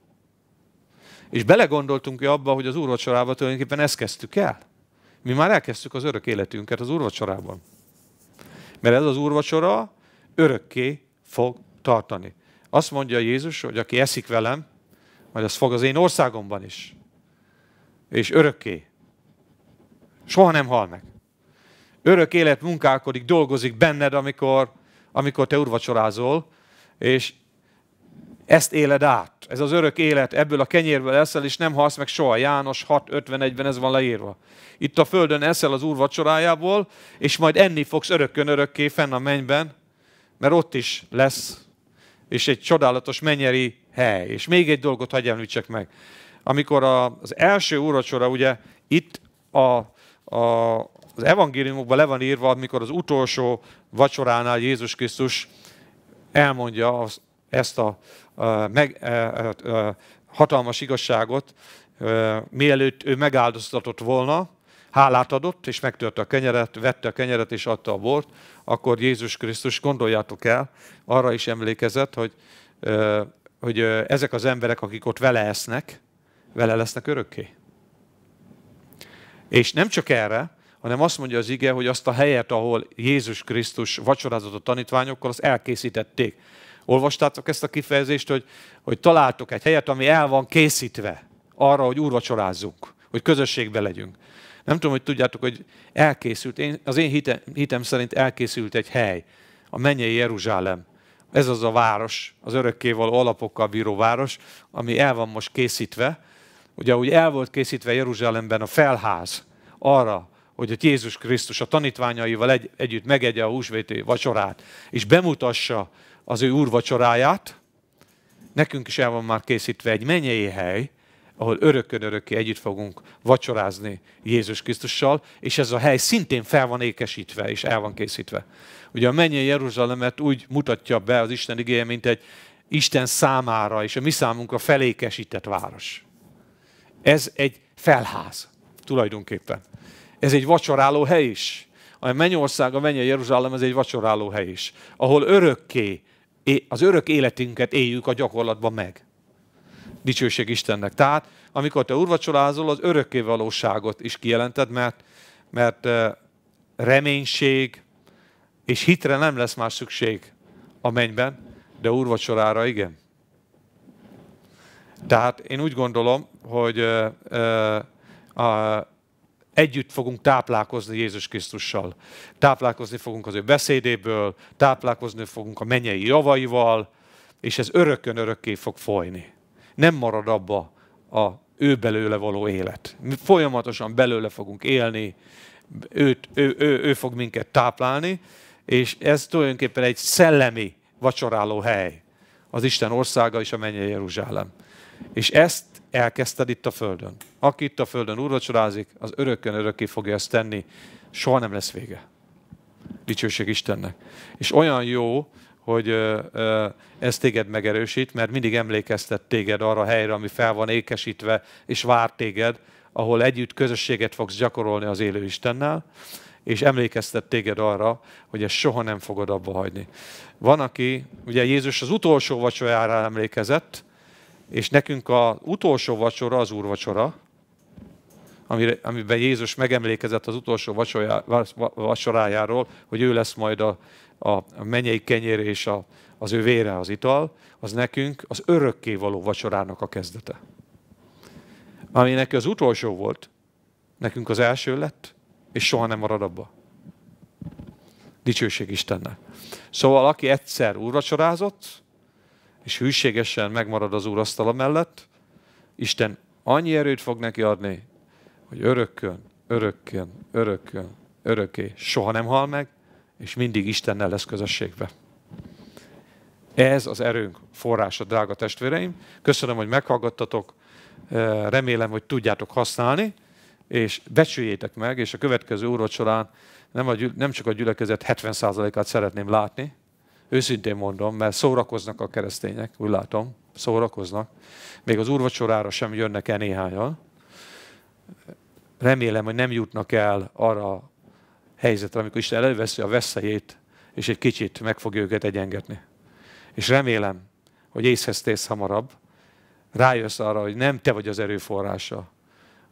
És belegondoltunk abba, hogy az úrvacsorában tulajdonképpen ezt kezdtük el. Mi már elkezdtük az örök életünket az úrvacsorában. Mert ez az úrvacsora örökké fog tartani. Azt mondja Jézus, hogy aki eszik velem, majd az fog az én országomban is. És örökké. Soha nem hal meg. Örök élet munkálkodik, dolgozik benned, amikor, amikor te urvacsorázol, és ezt éled át. Ez az örök élet, ebből a kenyérből eszel, és nem halsz meg soha. János 6.51-ben ez van leírva. Itt a földön eszel az úr vacsorájából, és majd enni fogsz örökkön örökké fenn a mennyben, mert ott is lesz, és egy csodálatos menyeri hely. És még egy dolgot hagyj említsek meg. Amikor a, az első úracsora, ugye itt a, a, az evangéliumokban le van írva, amikor az utolsó vacsoránál Jézus Krisztus elmondja az, ezt a, a, meg, a, a, a hatalmas igazságot, e, mielőtt ő megáldoztatott volna, hálát adott, és megtörte a kenyeret, vette a kenyeret, és adta a bort, akkor Jézus Krisztus, gondoljátok el, arra is emlékezett, hogy, hogy ezek az emberek, akik ott vele esznek, vele lesznek örökké. És nem csak erre, hanem azt mondja az ige, hogy azt a helyet, ahol Jézus Krisztus vacsorázott a tanítványokkal, azt elkészítették. Olvastátok ezt a kifejezést, hogy, hogy találtok egy helyet, ami el van készítve arra, hogy úrvacsorázzunk, hogy közösségbe legyünk. Nem tudom, hogy tudjátok, hogy elkészült, én, az én hitem, hitem szerint elkészült egy hely, a mennyei Jeruzsálem. Ez az a város, az örökkévaló alapokkal bíró város, ami el van most készítve. Ugye úgy el volt készítve Jeruzsálemben a felház arra, hogy a Jézus Krisztus a tanítványaival egy, együtt megegye a húsvéti vacsorát, és bemutassa az ő úrvacsoráját, nekünk is el van már készítve egy mennyei hely, ahol örökön-örökké együtt fogunk vacsorázni Jézus Krisztussal, és ez a hely szintén fel van ékesítve és el van készítve. Ugye a mennyi Jeruzsálemet úgy mutatja be az Isten igéje, mint egy Isten számára és a mi számunkra felékesített város. Ez egy felház tulajdonképpen. Ez egy vacsoráló hely is. A mennyország, a mennyi Jeruzsálem, ez egy vacsoráló hely is, ahol örökké az örök életünket éljük a gyakorlatban meg. Dicsőség Istennek. Tehát, amikor te urvacsolázol, az örökké valóságot is kijelented, mert, mert reménység és hitre nem lesz más szükség a mennyben, de urvacsorára igen. Tehát én úgy gondolom, hogy ö, ö, a, együtt fogunk táplálkozni Jézus Krisztussal. Táplálkozni fogunk az ő beszédéből, táplálkozni fogunk a menyei javaival, és ez örökön örökké fog folyni nem marad abba a ő belőle való élet. Mi folyamatosan belőle fogunk élni, őt, ő, ő, ő fog minket táplálni, és ez tulajdonképpen egy szellemi vacsoráló hely. Az Isten országa és a mennyei Jeruzsálem. És ezt elkezdted itt a Földön. Aki itt a Földön úrvacsorázik, az örökkön örökké fogja ezt tenni. Soha nem lesz vége. Dicsőség Istennek. És olyan jó, hogy ez téged megerősít, mert mindig emlékeztet téged arra a helyre, ami fel van ékesítve, és vár téged, ahol együtt közösséget fogsz gyakorolni az élő Istennel, és emlékeztet téged arra, hogy ezt soha nem fogod abba hagyni. Van, aki, ugye Jézus az utolsó vacsorára emlékezett, és nekünk az utolsó vacsora az úrvacsora, amire, amiben Jézus megemlékezett az utolsó vacsorájáról, hogy ő lesz majd a a, menyei kenyér és a, az ő vére az ital, az nekünk az örökké való vacsorának a kezdete. Ami neki az utolsó volt, nekünk az első lett, és soha nem marad abba. Dicsőség Istennek. Szóval aki egyszer úrvacsorázott, és hűségesen megmarad az úrasztala mellett, Isten annyi erőt fog neki adni, hogy örökkön, örökkön, örökkön, örökké soha nem hal meg, és mindig Istennel lesz közösségbe. Ez az erőnk forrása, drága testvéreim. Köszönöm, hogy meghallgattatok, eh, remélem, hogy tudjátok használni, és becsüljétek meg, és a következő úrot során nem, a, nem csak a gyülekezet 70%-át szeretném látni, őszintén mondom, mert szórakoznak a keresztények, úgy látom, szórakoznak. Még az úrvacsorára sem jönnek e néhányan. Remélem, hogy nem jutnak el arra helyzetre, amikor Isten előveszi a veszélyét, és egy kicsit meg fogja őket egyengetni. És remélem, hogy észhez tész hamarabb, rájössz arra, hogy nem te vagy az erőforrása,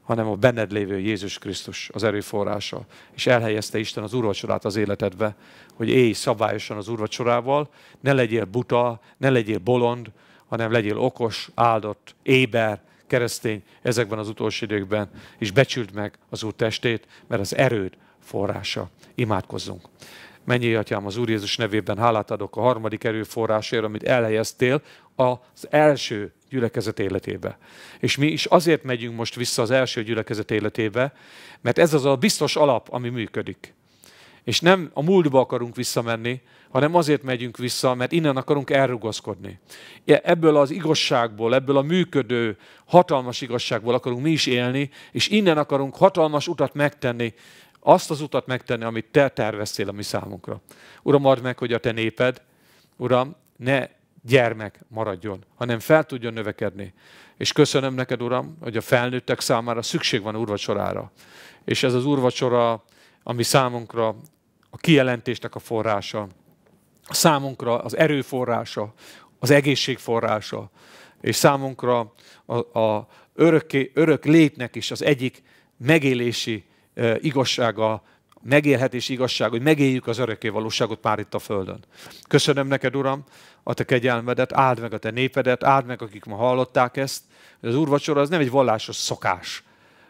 hanem a benned lévő Jézus Krisztus az erőforrása. És elhelyezte Isten az úrvacsorát az életedbe, hogy élj szabályosan az úrvacsorával, ne legyél buta, ne legyél bolond, hanem legyél okos, áldott, éber, keresztény ezekben az utolsó időkben, és becsüld meg az Úr testét, mert az erőd forrása. Imádkozzunk. Mennyi atyám az Úr Jézus nevében hálát adok a harmadik erőforrásért, amit elhelyeztél az első gyülekezet életébe. És mi is azért megyünk most vissza az első gyülekezet életébe, mert ez az a biztos alap, ami működik. És nem a múltba akarunk visszamenni, hanem azért megyünk vissza, mert innen akarunk elrugaszkodni. Ebből az igazságból, ebből a működő, hatalmas igazságból akarunk mi is élni, és innen akarunk hatalmas utat megtenni azt az utat megtenni, amit te terveztél a mi számunkra. Uram, add meg, hogy a te néped, Uram, ne gyermek maradjon, hanem fel tudjon növekedni. És köszönöm neked, Uram, hogy a felnőttek számára szükség van úrvacsorára. És ez az úrvacsora, ami számunkra a kijelentésnek a forrása, a számunkra az erőforrása, az egészség forrása, és számunkra a, a örökké, örök létnek is az egyik megélési igazsága, megélhetés igazság, hogy megéljük az örökké valóságot már itt a Földön. Köszönöm neked, Uram, a te kegyelmedet, áld meg a te népedet, áld meg, akik ma hallották ezt. Az úrvacsora az nem egy vallásos szokás,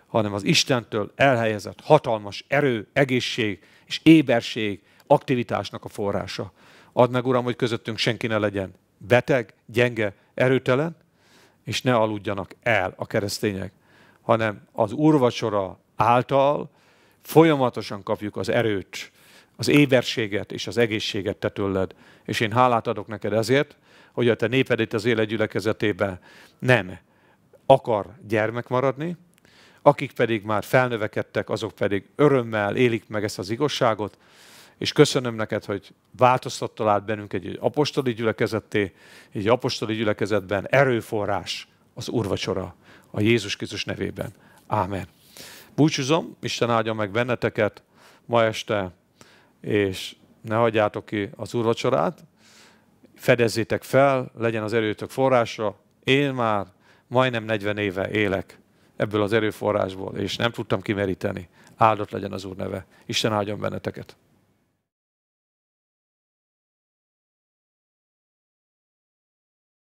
hanem az Istentől elhelyezett hatalmas erő, egészség és éberség aktivitásnak a forrása. Add meg, Uram, hogy közöttünk senki ne legyen beteg, gyenge, erőtelen, és ne aludjanak el a keresztények, hanem az úrvacsora által folyamatosan kapjuk az erőt, az éberséget és az egészséget te tőled. És én hálát adok neked ezért, hogy a te néped itt az életgyülekezetében nem akar gyermek maradni, akik pedig már felnövekedtek, azok pedig örömmel élik meg ezt az igazságot, és köszönöm neked, hogy változtattál át bennünk egy apostoli gyülekezetté, egy apostoli gyülekezetben erőforrás az urvacsora a Jézus Krisztus nevében. Ámen. Búcsúzom, Isten áldja meg benneteket ma este, és ne hagyjátok ki az úrvacsorát, fedezzétek fel, legyen az erőtök forrása. Én már majdnem 40 éve élek ebből az erőforrásból, és nem tudtam kimeríteni. Áldott legyen az Úr neve. Isten áldjon benneteket.